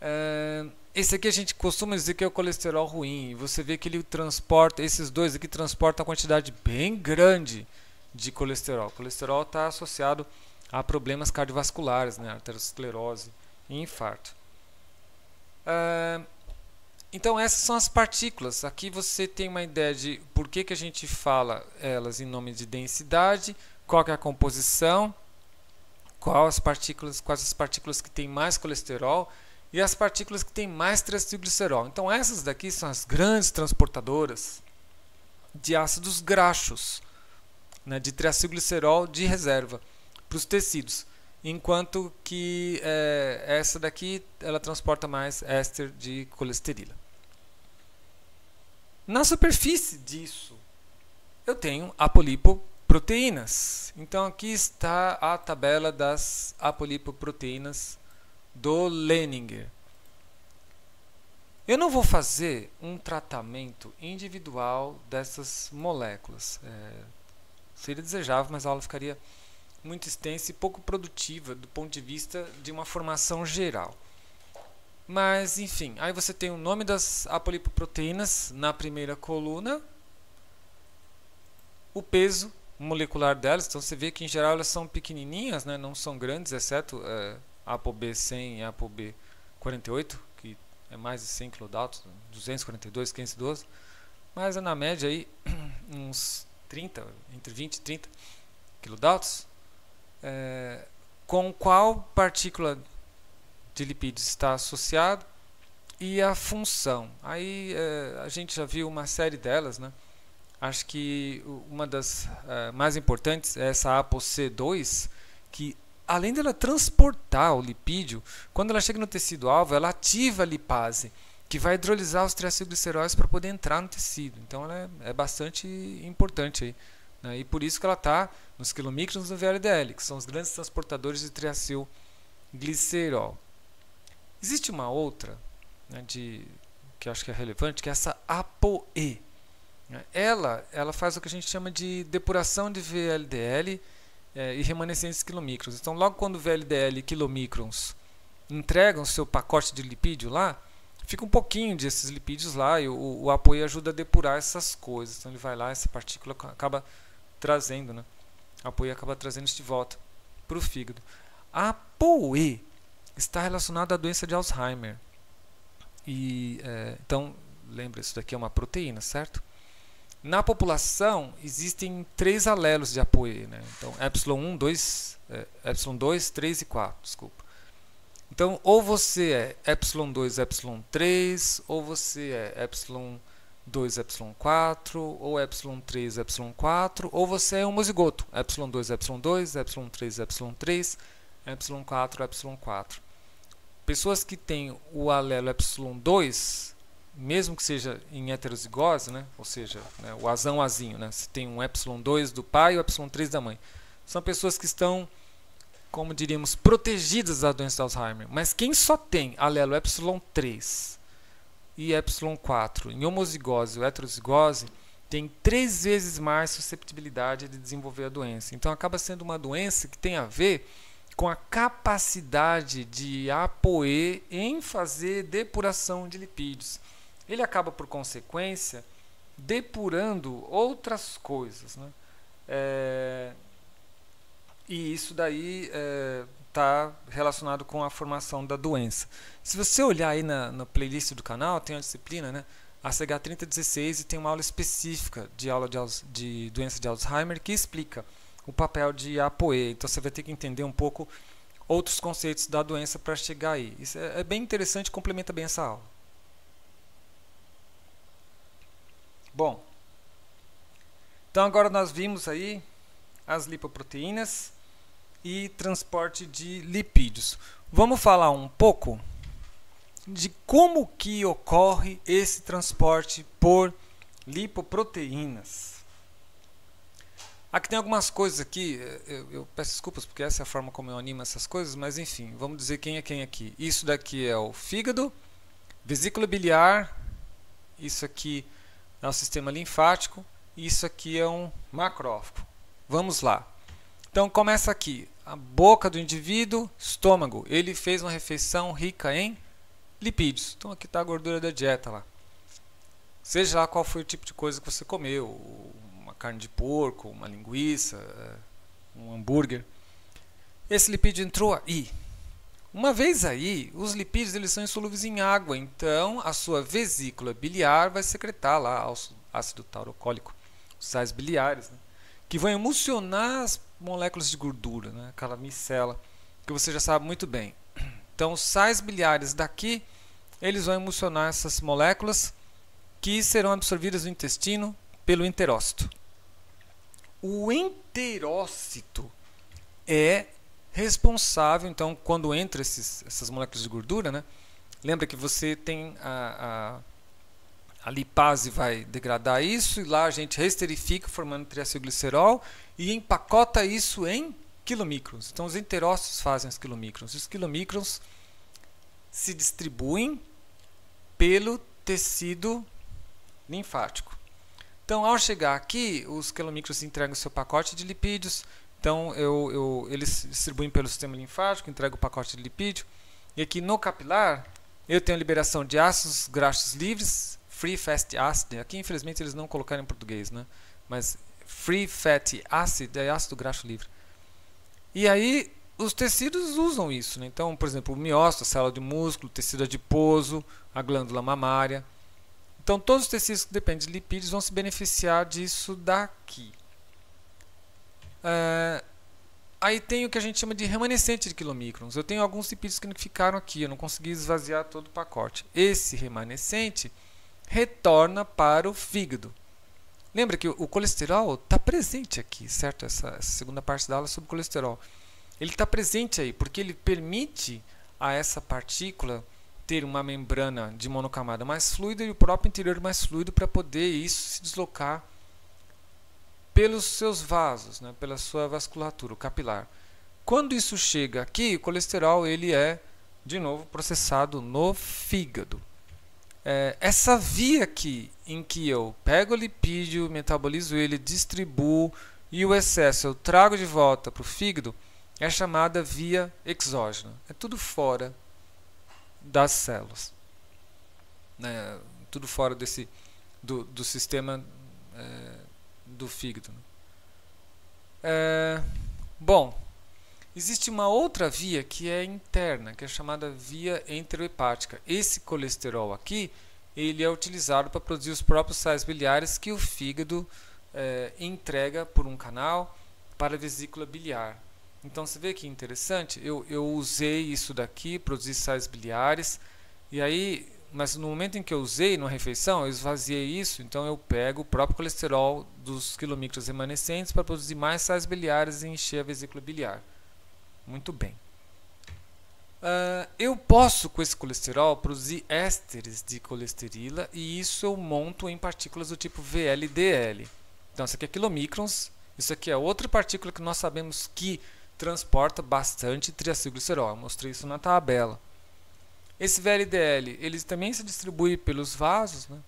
É, esse aqui a gente costuma dizer que é o colesterol ruim. Você vê que ele transporta, esses dois aqui transportam uma quantidade bem grande de colesterol. O colesterol está associado a problemas cardiovasculares, né? Aterosclerose e infarto. É, então essas são as partículas. Aqui você tem uma ideia de por que, que a gente fala elas em nome de densidade, qual é a composição qual as partículas, quais as partículas que têm mais colesterol e as partículas que têm mais triacilglicerol. Então essas daqui são as grandes transportadoras de ácidos graxos, né, de triacilglicerol de reserva para os tecidos, enquanto que é, essa daqui ela transporta mais éster de colesterol Na superfície disso, eu tenho a polipo Proteínas. Então aqui está a tabela das apolipoproteínas do Leninger. Eu não vou fazer um tratamento individual dessas moléculas. É, seria desejável, mas a aula ficaria muito extensa e pouco produtiva do ponto de vista de uma formação geral. Mas, enfim, aí você tem o nome das apolipoproteínas na primeira coluna, o peso molecular delas. Então você vê que em geral elas são pequenininhas, né? não são grandes, exceto é, eh, ApoB100 e ApoB48, que é mais de 100 kilodaltos, 242, 512. Mas é na média aí uns 30, entre 20 e 30 kilodaltos. É, eh, com qual partícula de lipídios está associado e a função. Aí é, a gente já viu uma série delas, né? acho que uma das uh, mais importantes é essa ApoC2, que além dela transportar o lipídio, quando ela chega no tecido-alvo, ela ativa a lipase, que vai hidrolisar os triacilgliceróis para poder entrar no tecido. Então ela é, é bastante importante aí. Né? E por isso que ela está nos quilomicrons do VLDL, que são os grandes transportadores de triacilglicerol. Existe uma outra né, de, que acho que é relevante, que é essa ApoE né? Ela, ela faz o que a gente chama de depuração de VLDL é, e remanescentes quilomicrons. Então, logo quando o VLDL e quilomicrons entregam seu pacote de lipídio lá, fica um pouquinho desses lipídios lá e o, o apoio ajuda a depurar essas coisas. Então, ele vai lá, essa partícula acaba trazendo, né? O apoio acaba trazendo isso de volta para o fígado. A está relacionada à doença de Alzheimer. E, é, então, lembra, isso daqui é uma proteína, certo? Na população, existem três alelos de apoio. Né? Então, epsilon 1, 2, é, epsilon 2, 3 e 4, desculpa. Então, ou você é epsilon 2, epsilon 3, ou você é epsilon 2, epsilon 4, ou epsilon 3, epsilon 4, ou você é homozigoto, epsilon 2, epsilon 2, epsilon 3, epsilon 3, epsilon 4, epsilon 4. Pessoas que têm o alelo epsilon 2 mesmo que seja em heterozigose, né, ou seja, né, o azão azinho, né, se tem um epsilon 2 do pai e o epsilon 3 da mãe, são pessoas que estão, como diríamos, protegidas da doença de Alzheimer. Mas quem só tem alelo epsilon 3 e epsilon 4 em homozigose ou heterozigose, tem três vezes mais susceptibilidade de desenvolver a doença. Então acaba sendo uma doença que tem a ver com a capacidade de apoiar em fazer depuração de lipídios ele acaba, por consequência, depurando outras coisas. Né? É, e isso daí está é, tá relacionado com a formação da doença. Se você olhar aí na, na playlist do canal, tem uma disciplina, né? A CH3016 e tem uma aula específica de aula de, de doença de Alzheimer que explica o papel de APOE. Então você vai ter que entender um pouco outros conceitos da doença para chegar aí. Isso é, é bem interessante, e complementa bem essa aula. Bom, então agora nós vimos aí as lipoproteínas e transporte de lipídios. Vamos falar um pouco de como que ocorre esse transporte por lipoproteínas. Aqui tem algumas coisas aqui, eh, eu, eu, peço desculpas porque essa é a forma como eu animo essas coisas, mas enfim, vamos dizer quem é quem aqui. Isso daqui é o fígado, vesícula biliar, isso aqui é um sistema linfático e isso aqui é um macrófago. Vamos lá. Então começa aqui, a boca do indivíduo, estômago. Ele fez uma refeição rica em lipídios. Então aqui está a gordura da dieta lá. Seja lá qual foi o tipo de coisa que você comeu, uma carne de porco, uma linguiça, eh, um hambúrguer. Esse lipídio entrou aí. Uma vez aí, os lipídios eles são insolúveis em água, então a sua vesícula biliar vai secretar lá ácido taurocólico, os sais biliares, né? que vão emulsionar as moléculas de gordura, né? aquela micela, que você já sabe muito bem. Então, os sais biliares daqui, eles vão emulsionar essas moléculas que serão absorvidas no intestino pelo enterócito. O enterócito é responsável, então, quando entra esses, essas moléculas de gordura, né? Lembra que você tem a, a, a, lipase vai degradar isso e lá a gente esterifica formando triacilglicerol e empacota isso em quilomicrons. Então os enterócitos fazem os quilomicrons. Os quilomicrons se distribuem pelo tecido linfático. Então, ao chegar aqui, os quilomicrons entregam o seu pacote de lipídios, então, eu, eu, eles distribuem pelo sistema linfático, entregam o pacote de lipídio. E aqui no capilar, eu tenho liberação de ácidos graxos livres, free fatty acid. Aqui, infelizmente, eles não colocaram em português, né? Mas free fatty acid é ácido graxo livre. E aí, os tecidos usam isso. Né? Então, por exemplo, o miócito, a célula de músculo, o tecido adiposo, a glândula mamária. Então, todos os tecidos que dependem de lipídios vão se beneficiar disso daqui. Uh, aí tem o que a gente chama de remanescente de quilomicrons. Eu tenho alguns tipos que ficaram aqui, eu não consegui esvaziar todo o pacote. Esse remanescente retorna para o fígado. Lembra que o colesterol está presente aqui, certo? Essa, essa, segunda parte da aula é sobre colesterol. Ele está presente aí porque ele permite a essa partícula ter uma membrana de monocamada mais fluida e o próprio interior mais fluido para poder isso se deslocar pelos seus vasos, né, pela sua vasculatura, o capilar. Quando isso chega aqui, o colesterol ele é de novo processado no fígado. É, essa via aqui, em que eu pego o lipídio, metabolizo ele, distribuo e o excesso eu trago de volta para o fígado, é chamada via exógena. É tudo fora das células, né? tudo fora desse do, do sistema é, do fígado. É, bom, existe uma outra via que é interna, que é chamada via enterohepática. Esse colesterol aqui, ele é utilizado para produzir os próprios sais biliares que o fígado é, entrega por um canal para a vesícula biliar. Então você vê que interessante, eu, eu usei isso daqui, produzi sais biliares, e aí mas no momento em que eu usei numa refeição, eu esvaziei isso, então eu pego o próprio colesterol dos quilomicros remanescentes para produzir mais sais biliares e encher a vesícula biliar. Muito bem. Uh, eu posso, com esse colesterol, produzir ésteres de colesterila e isso eu monto em partículas do tipo VLDL. Então, isso aqui é quilomicrons, isso aqui é outra partícula que nós sabemos que transporta bastante triacilglicerol. Eu mostrei isso na tabela. Esse VLDL ele também se distribui pelos vasos, né?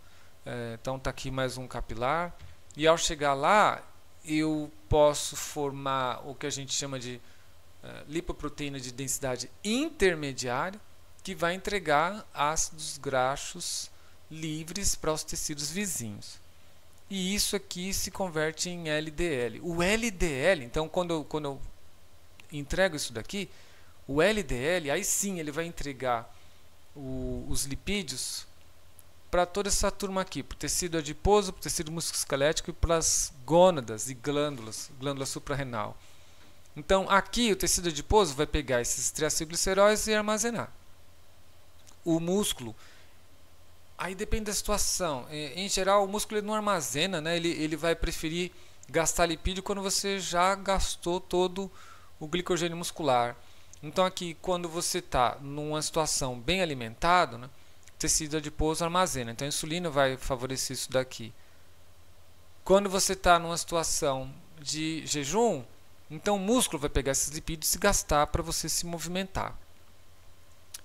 é, então está aqui mais um capilar. E ao chegar lá, eu posso formar o que a gente chama de é, lipoproteína de densidade intermediária, que vai entregar ácidos graxos livres para os tecidos vizinhos. E isso aqui se converte em LDL. O LDL, então, quando eu, quando eu entrego isso daqui, o LDL, aí sim ele vai entregar o, os lipídios para toda essa turma aqui, para o tecido adiposo, para o tecido musculoesquelético e para as gônadas e glândulas, glândula suprarrenal. Então, aqui o tecido adiposo vai pegar esses triacilgliceróis e armazenar. O músculo, aí depende da situação. É, em geral, o músculo não armazena, né? ele, ele vai preferir gastar lipídio quando você já gastou todo o glicogênio muscular. Então aqui, quando você está numa situação bem alimentado, né, tecido adiposo armazena. Então a insulina vai favorecer isso daqui. Quando você está numa situação de jejum, então o músculo vai pegar esses lipídios e gastar para você se movimentar.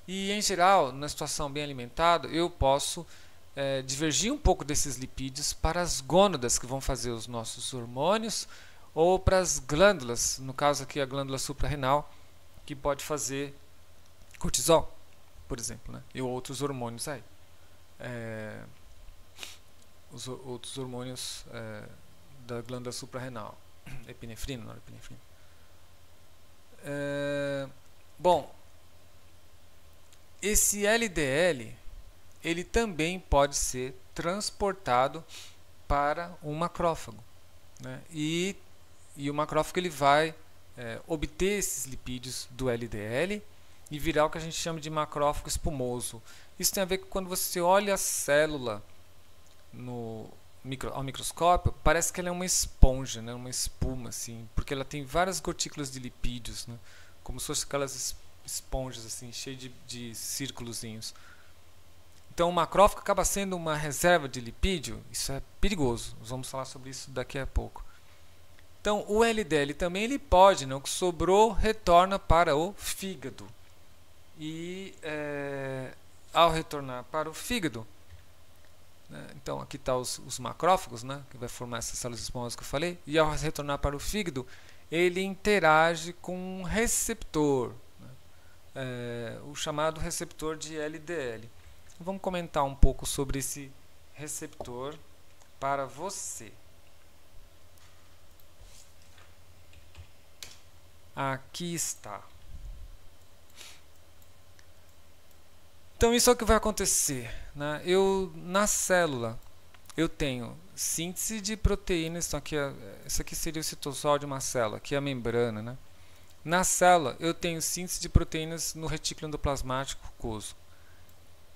E em geral, na situação bem alimentada, eu posso é, divergir um pouco desses lipídios para as gônadas que vão fazer os nossos hormônios ou para as glândulas, no caso aqui a glândula suprarrenal, que pode fazer cortisol, por exemplo, né? e outros hormônios aí. É, os outros hormônios é, da glândula suprarrenal, epinefrina, norepinefrina. É, bom, esse LDL ele também pode ser transportado para o um macrófago, né? e, e o macrófago ele vai é, obter esses lipídios do LDL e virar o que a gente chama de macrófago espumoso. Isso tem a ver com quando você olha a célula no micro, ao microscópio, parece que ela é uma esponja, né, uma espuma, assim, porque ela tem várias gotículas de lipídios, né, como se fossem aquelas esponjas assim, cheias de, de Então, o macrófago acaba sendo uma reserva de lipídio. Isso é perigoso. Nós vamos falar sobre isso daqui a pouco. Então, o LDL também ele pode, não? o que sobrou retorna para o fígado. E é, ao retornar para o fígado, né? então aqui estão tá os, os, macrófagos, né? que vai formar essas células espumosas que eu falei, e ao retornar para o fígado, ele interage com um receptor, né? é, o chamado receptor de LDL. Vamos comentar um pouco sobre esse receptor para você. Aqui está. Então isso é o que vai acontecer. Né? Eu, na célula, eu tenho síntese de proteínas, então aqui, é, isso aqui seria o citosol de uma célula, que é a membrana. Né? Na célula, eu tenho síntese de proteínas no retículo endoplasmático cucuso.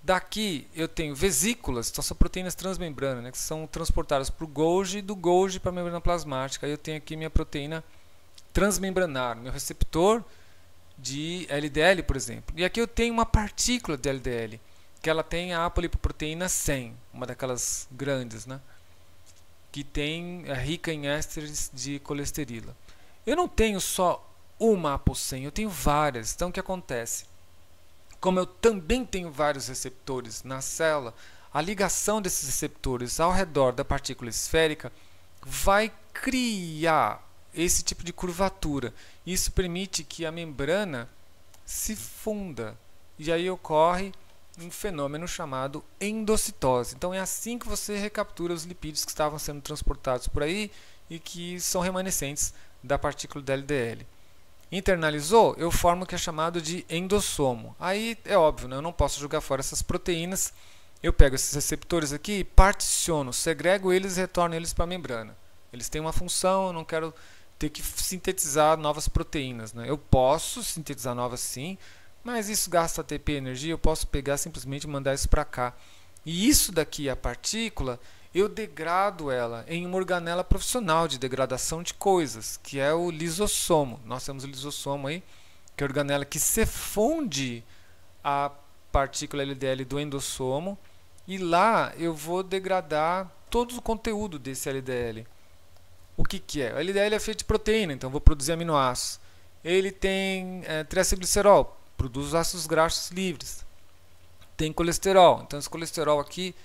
Daqui, eu tenho vesículas, então são proteínas transmembrana, né, que são transportadas para o Golgi e do Golgi para a membrana plasmática. Eu tenho aqui minha proteína transmembranar, meu receptor de LDL, por exemplo. E aqui eu tenho uma partícula de LDL, que ela tem a apolipoproteína 100, uma daquelas grandes, né? que tem, é rica em ésteres de colesterina. Eu não tenho só uma ApoC, eu tenho várias. Então o que acontece? Como eu também tenho vários receptores na célula, a ligação desses receptores ao redor da partícula esférica vai criar esse tipo de curvatura. Isso permite que a membrana se funda e aí ocorre um fenômeno chamado endocitose. Então é assim que você recaptura os lipídios que estavam sendo transportados por aí e que são remanescentes da partícula do LDL. Internalizou, eu formo o que é chamado de endossomo. Aí é óbvio, né? eu não posso jogar fora essas proteínas. Eu pego esses receptores aqui e particiono, segrego eles e retorno eles para a membrana. Eles têm uma função, eu não quero ter que sintetizar novas proteínas. Né? Eu posso sintetizar novas sim, mas isso gasta ATP e energia, eu posso pegar simplesmente e mandar isso para cá. E isso daqui, a partícula, eu degrado ela em uma organela profissional de degradação de coisas, que é o lisossomo. Nós temos o lisossomo aí, que é a organela que se funde a partícula LDL do endossomo, e lá eu vou degradar todo o conteúdo desse LDL. O que, que é? O LDL é feito de proteína, então vou produzir aminoácidos. Ele tem é, produz produz ácidos graxos livres. Tem colesterol, então esse colesterol aqui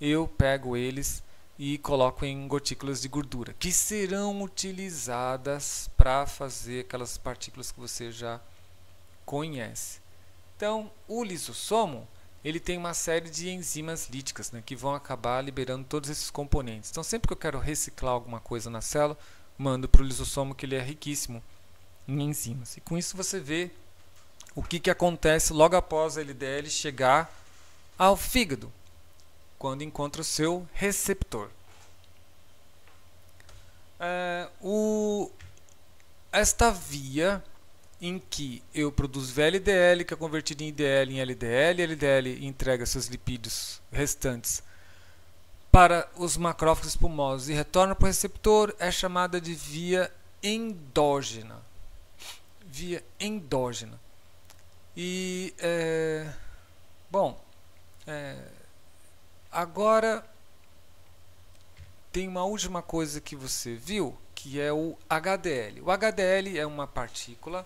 eu pego eles e coloco em gotículas de gordura, que serão utilizadas para fazer aquelas partículas que você já conhece. Então, o lisossomo ele tem uma série de enzimas líticas né, que vão acabar liberando todos esses componentes. Então, sempre que eu quero reciclar alguma coisa na célula, mando para o lisossomo que ele é riquíssimo em enzimas. E com isso você vê o que, que acontece logo após a LDL chegar ao fígado, quando encontra o seu receptor. É, o, esta via em que eu produzo VLDL, que é convertido em IDL em LDL, LDL entrega seus lipídios restantes para os macrófagos pulmosos e retorna para o receptor, é chamada de via endógena. Via endógena. E, é, bom, é, agora tem uma última coisa que você viu, que é o HDL. O HDL é uma partícula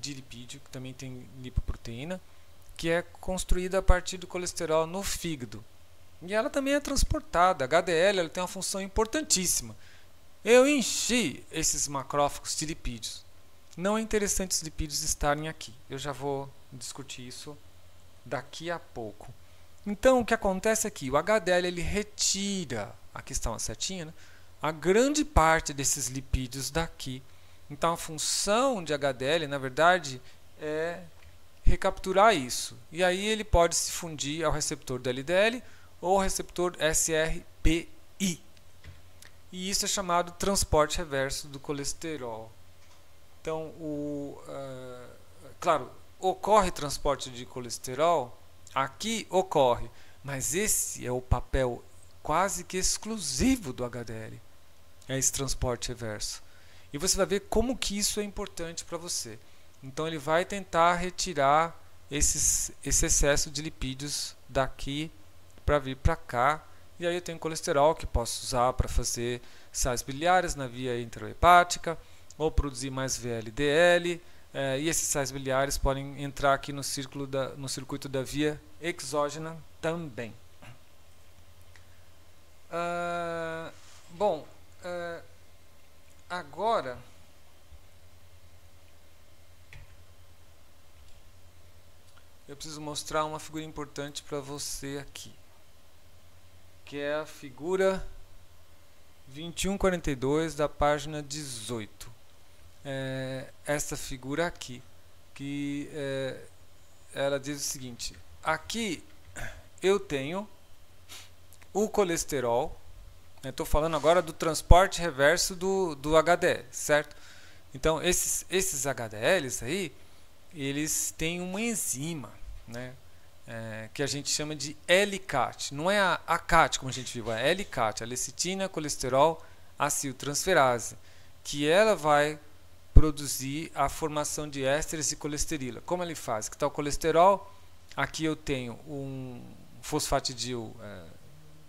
de lipídio, que também tem lipoproteína, que é construída a partir do colesterol no fígado. E ela também é transportada. A HDL ela tem uma função importantíssima. Eu enchi esses macrófagos de lipídios. Não é interessante os lipídios estarem aqui. Eu já vou discutir isso daqui a pouco. Então, o que acontece aqui? É o HDL ele retira, aqui está uma setinha, né? a grande parte desses lipídios daqui então a função de HDL, na verdade, é recapturar isso. E aí ele pode se fundir ao receptor do LDL ou ao receptor SRPI. E isso é chamado transporte reverso do colesterol. Então, o, uh, claro, ocorre transporte de colesterol, aqui ocorre, mas esse é o papel quase que exclusivo do HDL, é esse transporte reverso. E você vai ver como que isso é importante para você. Então ele vai tentar retirar esses, esse excesso de lipídios daqui para vir para cá. E aí eu tenho colesterol que posso usar para fazer sais biliares na via intrahepática ou produzir mais VLDL. É, e esses sais biliares podem entrar aqui no, círculo da, no circuito da via exógena também. Uh, bom, uh, agora eu preciso mostrar uma figura importante para você aqui, que é a figura 2142 da página 18. É, esta figura aqui, que é, ela diz o seguinte: aqui eu tenho o colesterol Estou falando agora do transporte reverso do, do HDL, certo? Então, esses, esses HDLs aí, eles têm uma enzima, né? É, que a gente chama de L-CAT. Não é a, a como a gente viu, é L-CAT, a lecitina, colesterol, aciltransferase, que ela vai produzir a formação de ésteres e colesterina. Como ele faz? Que tal tá colesterol? Aqui eu tenho um fosfatidil é,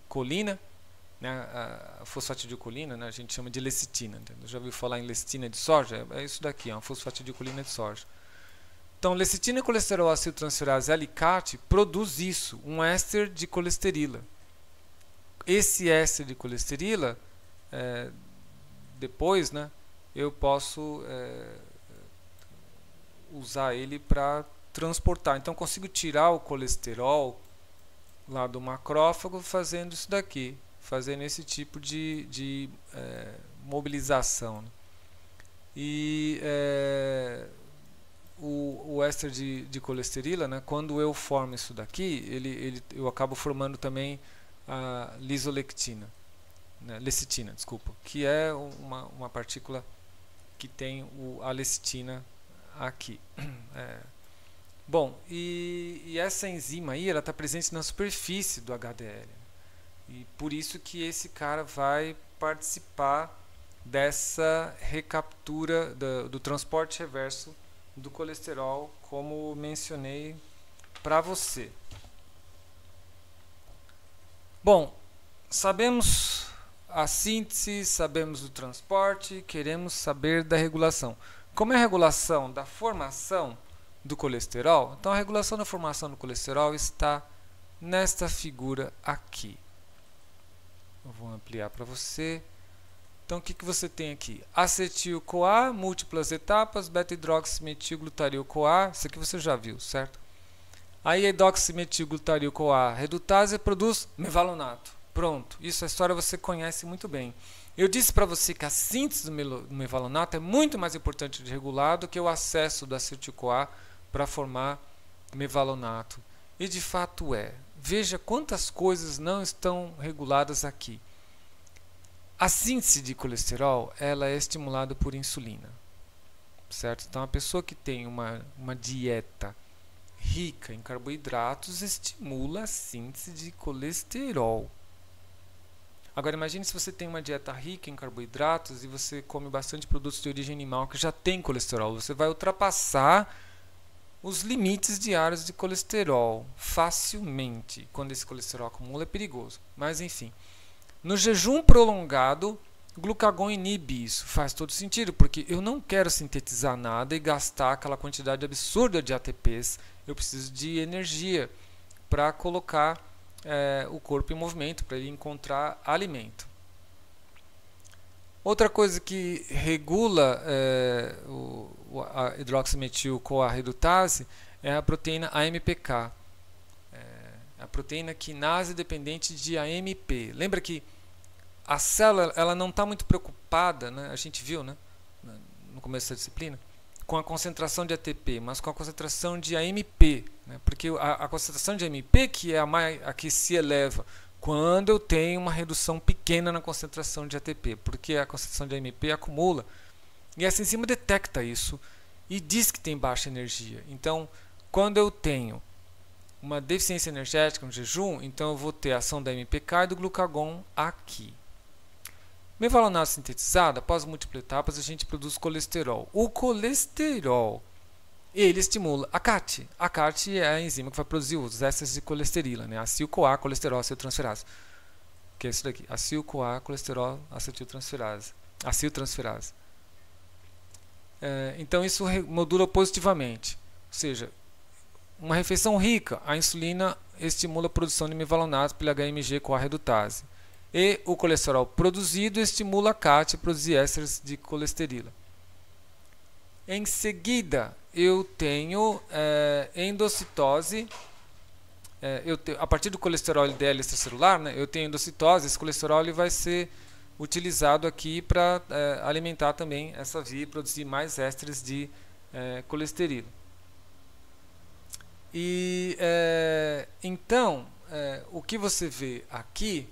colina, né, a fosfatidilcolina, né, a gente chama de lecitina. Entendeu? Já ouviu falar em lecitina de soja? É, é isso daqui, ó, fosfato de soja. Então, lecitina, colesterol, acetiltransferase transferase alicate produz isso, um éster de colesterila. Esse éster de colesterila, é, depois, né, eu posso é, usar ele para transportar. Então, consigo tirar o colesterol lá do macrófago fazendo isso daqui fazendo esse tipo de, de é, mobilização. Né? E é, o, o éster de, de colesterila, né, quando eu formo isso daqui, ele, ele, eu acabo formando também a lisolectina, né, lecitina, desculpa, que é uma, uma partícula que tem o, a lecitina aqui. É. Bom, e, e, essa enzima aí, ela está presente na superfície do HDL. E por isso que esse cara vai participar dessa recaptura do, do transporte reverso do colesterol, como mencionei para você. Bom, sabemos a síntese, sabemos o transporte, queremos saber da regulação. Como é a regulação da formação do colesterol? Então, a regulação da formação do colesterol está nesta figura aqui. Eu vou ampliar para você. Então, o que, que você tem aqui? Acetil-CoA, múltiplas etapas, beta-hidroximetil-glutaril-CoA. Isso aqui você já viu, certo? Aí, hidroximetil-glutaril-CoA redutase produz mevalonato. Pronto. Isso a história você conhece muito bem. Eu disse para você que a síntese do mevalonato é muito mais importante de regular do que o acesso do acetil-CoA para formar mevalonato. E de fato é. Veja quantas coisas não estão reguladas aqui. A síntese de colesterol ela é estimulada por insulina, certo? Então, a pessoa que tem uma, uma dieta rica em carboidratos estimula a síntese de colesterol. Agora imagine se você tem uma dieta rica em carboidratos e você come bastante produtos de origem animal que já tem colesterol, você vai ultrapassar os limites diários de colesterol facilmente. Quando esse colesterol acumula é perigoso. Mas enfim, no jejum prolongado, glucagon inibe isso. Faz todo sentido, porque eu não quero sintetizar nada e gastar aquela quantidade absurda de ATPs. Eu preciso de energia para colocar é, o corpo em movimento, para ele encontrar alimento. Outra coisa que regula é, o, a hidroximetil coa redutase é a proteína AMPK. Eh, é a proteína quinase dependente de AMP. Lembra que a célula ela não está muito preocupada, né? a gente viu né? no começo da disciplina, com a concentração de ATP, mas com a concentração de AMP. Né? Porque a, a concentração de AMP, que é a, mais, a que se eleva quando eu tenho uma redução pequena na concentração de ATP, porque a concentração de AMP acumula e essa enzima detecta isso e diz que tem baixa energia. Então, quando eu tenho uma deficiência energética, um jejum, então eu vou ter a ação da MPK e do glucagon aqui. Mevalonato sintetizada, após múltiplas etapas, a gente produz colesterol. O colesterol e ele estimula a CAT. A CAT é a enzima que vai produzir os ésteres de colesterina, né? acil-CoA colesterol acetiltransferase. Que é isso daqui, acil-CoA colesterol acetiltransferase. Aciltransferase. É, então isso modula positivamente. Ou seja, uma refeição rica, a insulina estimula a produção de mevalonato pela HMG-CoA redutase. E o colesterol produzido estimula a CAT a produzir ésteres de colesterina. Em seguida, eu tenho é, endocitose. É, eu te, a partir do colesterol LDL extracelular, né, eu tenho endocitose. Esse colesterol ele vai ser utilizado aqui para é, eh, alimentar também essa via e produzir mais ésteres de é, E então, o que você vê aqui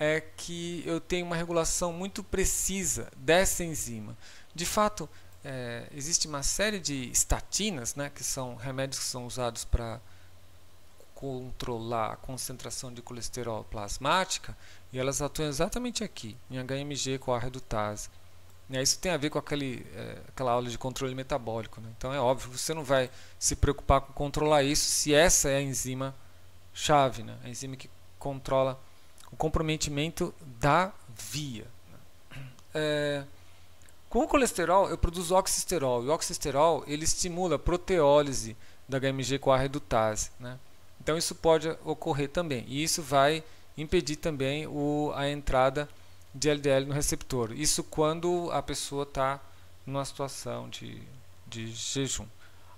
é que eu tenho uma regulação muito precisa dessa enzima. De fato, é, existe uma série de estatinas, né, que são remédios que são usados para controlar a concentração de colesterol plasmática, e elas atuam exatamente aqui, em HMG com a redutase. E isso tem a ver com aquele, é, aquela aula de controle metabólico. Né? Então é óbvio, você não vai se preocupar com controlar isso se essa é a enzima chave, né? a enzima que controla o comprometimento da via. Né? É, com o colesterol, eu produzo oxisterol. E o oxisterol ele estimula a proteólise da HMG-CoA redutase. Né? Então, isso pode ocorrer também. E isso vai impedir também o, a entrada de LDL no receptor. Isso quando a pessoa está numa situação de, de jejum.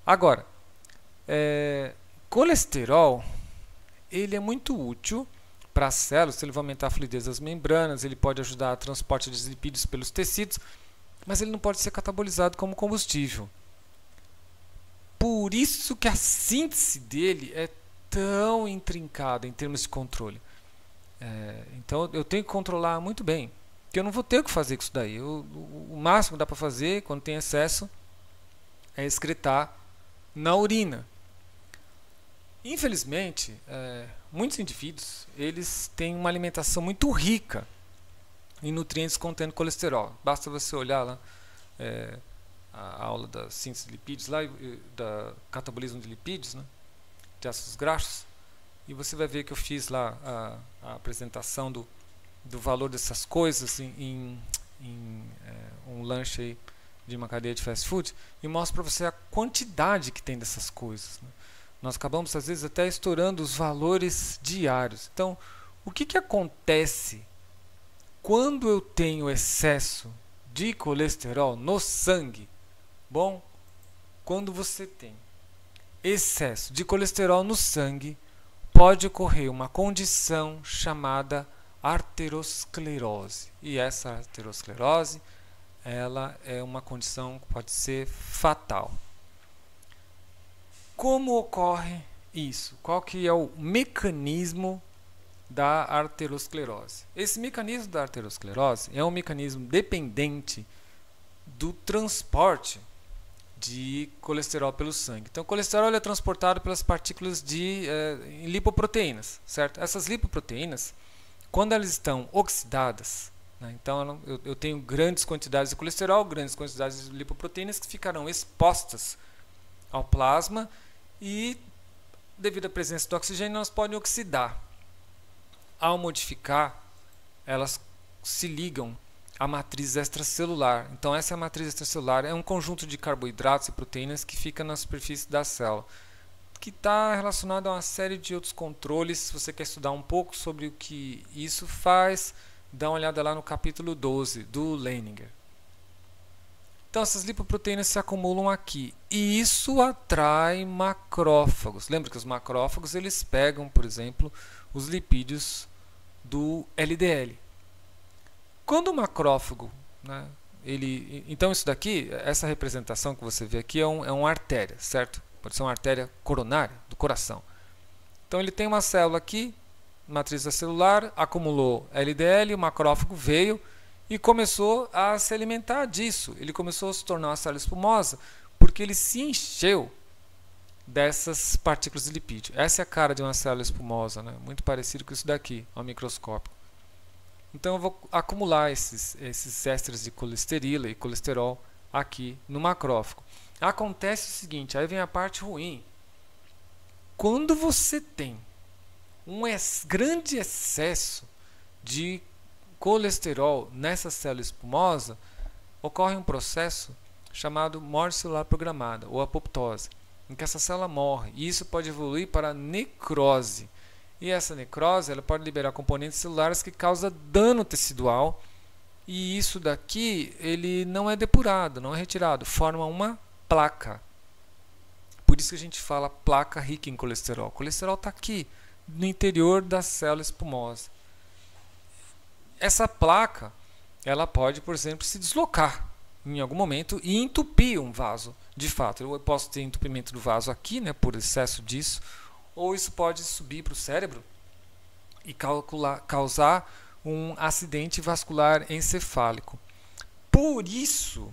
Agora, é, colesterol ele é muito útil para as células, ele vai aumentar a fluidez das membranas, ele pode ajudar a transporte de lipídios pelos tecidos mas ele não pode ser catabolizado como combustível. Por isso que a síntese dele é tão intrincada em termos de controle. É, então eu tenho que controlar muito bem, porque eu não vou ter o que fazer com isso daí. Eu, o, o máximo que dá para fazer quando tem excesso é excretar na urina. Infelizmente, é, muitos indivíduos eles têm uma alimentação muito rica em nutrientes contendo colesterol. Basta você olhar lá é, a aula da síntese de lipídios, lá, da catabolismo de lipídios, né, de ácidos graxos, e você vai ver que eu fiz lá a, a apresentação do, do valor dessas coisas em, em, em é, um lanche aí de uma cadeia de fast food e mostro para você a quantidade que tem dessas coisas. Né? Nós acabamos, às vezes, até estourando os valores diários. Então, o que, que acontece quando eu tenho excesso de colesterol no sangue, bom, quando você tem excesso de colesterol no sangue, pode ocorrer uma condição chamada arterosclerose. E essa arterosclerose, ela é uma condição que pode ser fatal. Como ocorre isso? Qual que é o mecanismo da arteriosclerose. Esse mecanismo da arteriosclerose é um mecanismo dependente do transporte de colesterol pelo sangue. Então, o colesterol é transportado pelas partículas de eh, lipoproteínas, certo? Essas lipoproteínas, quando elas estão oxidadas, né, então eu, eu tenho grandes quantidades de colesterol, grandes quantidades de lipoproteínas que ficarão expostas ao plasma e, devido à presença do oxigênio, elas podem oxidar ao modificar, elas se ligam à matriz extracelular. Então, essa matriz extracelular é um conjunto de carboidratos e proteínas que fica na superfície da célula, que está relacionado a uma série de outros controles. Se você quer estudar um pouco sobre o que isso faz, dá uma olhada lá no capítulo 12 do Leninger. Então, essas lipoproteínas se acumulam aqui e isso atrai macrófagos. Lembra que os macrófagos eles pegam, por exemplo, os lipídios do LDL. Quando o macrófago, né, ele, então isso daqui, essa representação que você vê aqui é, um, é uma artéria, certo? Pode ser uma artéria coronária do coração. Então ele tem uma célula aqui, matriz celular, acumulou LDL, o macrófago veio e começou a se alimentar disso. Ele começou a se tornar uma célula espumosa porque ele se encheu dessas partículas de lipídio. Essa é a cara de uma célula espumosa, né? muito parecido com isso daqui, ao microscópio. Então eu vou acumular esses, esses de colesterina e colesterol aqui no macrófago. Acontece o seguinte, aí vem a parte ruim. Quando você tem um ex grande excesso de colesterol nessa célula espumosa, ocorre um processo chamado morte celular programada, ou apoptose em que essa célula morre. E isso pode evoluir para necrose. E essa necrose ela pode liberar componentes celulares que causam dano tecidual. E isso daqui ele não é depurado, não é retirado, forma uma placa. Por isso que a gente fala placa rica em colesterol. O colesterol está aqui, no interior da célula espumosa. Essa placa ela pode, por exemplo, se deslocar em algum momento e entupir um vaso de fato, eu posso ter entupimento do vaso aqui, né, por excesso disso, ou isso pode subir para o cérebro e calcular, causar um acidente vascular encefálico. Por isso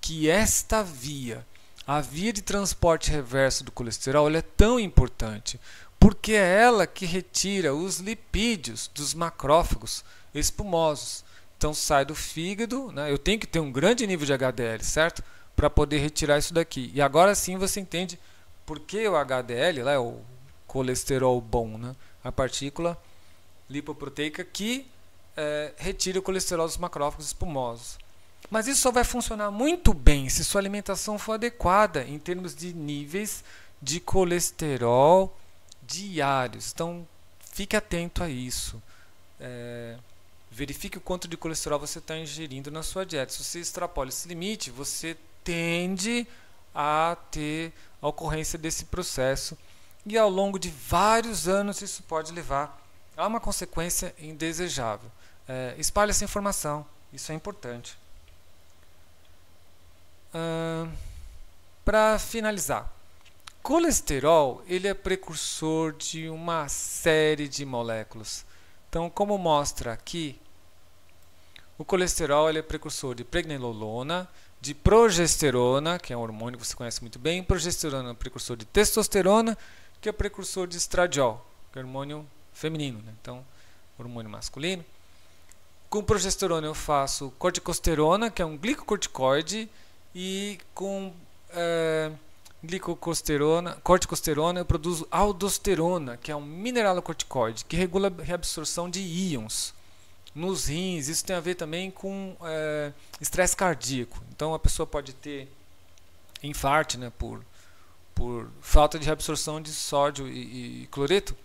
que esta via, a via de transporte reverso do colesterol, é tão importante, porque é ela que retira os lipídios dos macrófagos espumosos. Então sai do fígado, né? eu tenho que ter um grande nível de HDL, certo? para poder retirar isso daqui. E agora sim você entende por que o HDL, lá é o colesterol bom, né? a partícula lipoproteica que é, retira o colesterol dos macrófagos espumosos. Mas isso só vai funcionar muito bem se sua alimentação for adequada em termos de níveis de colesterol diários. Então, fique atento a isso. É, verifique o quanto de colesterol você está ingerindo na sua dieta. Se você extrapola esse limite, você tende a ter a ocorrência desse processo e ao longo de vários anos isso pode levar a uma consequência indesejável. É, espalhe essa informação, isso é importante. Para finalizar, colesterol ele é precursor de uma série de moléculas. Então, como mostra aqui, o colesterol ele é precursor de pregnenolona, de progesterona, que é um hormônio que você conhece muito bem. Progesterona é um precursor de testosterona, que é um precursor de estradiol, que é um hormônio feminino, né? então hormônio masculino. Com progesterona eu faço corticosterona, que é um glicocorticoide, e com é, glicocorticosterona, corticosterona eu produzo aldosterona, que é um mineralocorticoide, que regula a reabsorção de íons nos rins. Isso tem a ver também com é, estresse cardíaco. Então a pessoa pode ter infarto né, por, por falta de reabsorção de sódio e, e cloreto.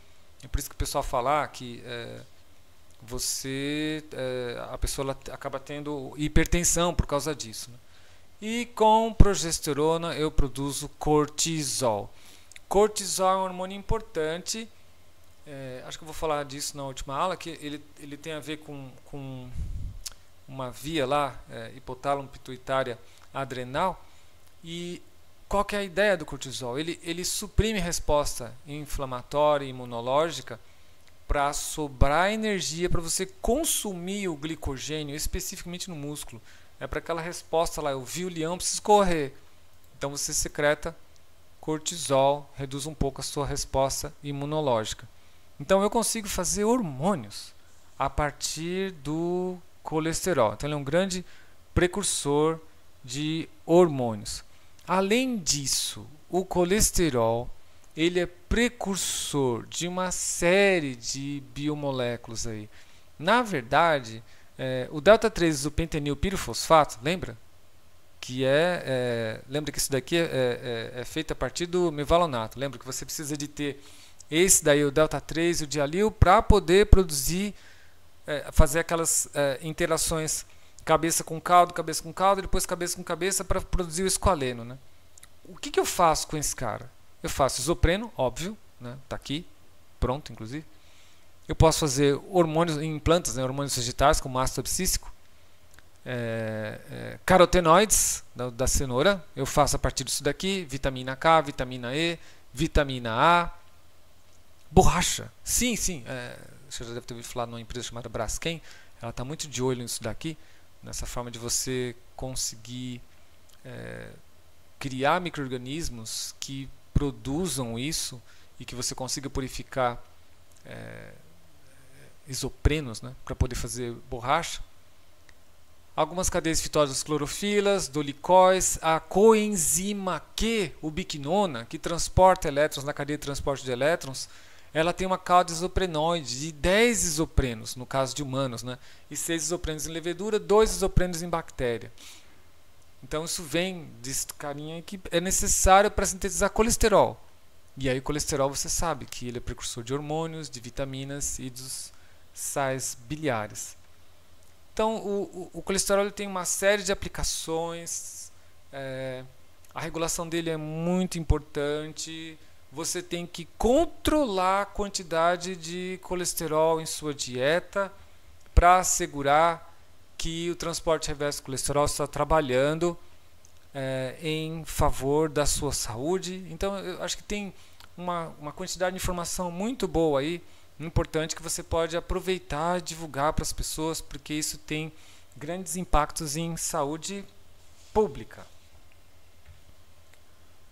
É por isso que o pessoal fala que é, você é, a pessoa acaba tendo hipertensão por causa disso. Né? E com progesterona eu produzo cortisol. Cortisol é um hormônio importante é, acho que eu vou falar disso na última aula, que ele, ele tem a ver com, com uma via lá, é, hipotálamo pituitária adrenal, e qual que é a ideia do cortisol? Ele, ele suprime resposta inflamatória e imunológica para sobrar energia para você consumir o glicogênio especificamente no músculo. É para aquela resposta lá, eu vi o leão, preciso correr. Então você secreta cortisol, reduz um pouco a sua resposta imunológica. Então eu consigo fazer hormônios a partir do colesterol. Então ele é um grande precursor de hormônios. Além disso, o colesterol ele é precursor de uma série de biomoléculas aí. Na verdade, é, o delta 3 do pentenil pirofosfato, lembra? Que é, é lembra que isso daqui é, é, é feito a partir do mevalonato. Lembra que você precisa de ter esse daí, o delta 3 e o dialil, para poder produzir, é, fazer aquelas é, interações cabeça com caldo, cabeça com caldo, depois cabeça com cabeça para produzir o esqualeno. Né? O que, que eu faço com esse cara? Eu faço isopreno, óbvio, está né? tá aqui, pronto, inclusive. Eu posso fazer hormônios em plantas, né? hormônios vegetais, como ácido abscísico. É, é, carotenoides da, da cenoura, eu faço a partir disso daqui, vitamina K, vitamina E, vitamina A, borracha. Sim, sim. É, você já deve ter ouvido falar numa empresa chamada Braskem. Ela está muito de olho nisso daqui, nessa forma de você conseguir é, criar micro-organismos que produzam isso e que você consiga purificar é, isoprenos né, para poder fazer borracha. Algumas cadeias fitosas clorofilas, dolicóis, a coenzima Q ubiquinona, que transporta elétrons na cadeia de transporte de elétrons, ela tem uma cauda isoprenoide de 10 isoprenos, no caso de humanos, né? e 6 isoprenos em levedura, 2 isoprenos em bactéria. Então isso vem desse carinha que é necessário para sintetizar colesterol. E aí o colesterol você sabe que ele é precursor de hormônios, de vitaminas e dos sais biliares. Então o, o, o colesterol tem uma série de aplicações, é, a regulação dele é muito importante, você tem que controlar a quantidade de colesterol em sua dieta para assegurar que o transporte reverso do colesterol está trabalhando é, em favor da sua saúde. Então, eu acho que tem uma, uma quantidade de informação muito boa aí, importante, que você pode aproveitar, divulgar para as pessoas, porque isso tem grandes impactos em saúde pública.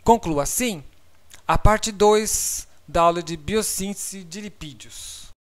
Concluo assim a parte 2 da aula de biossíntese de lipídios.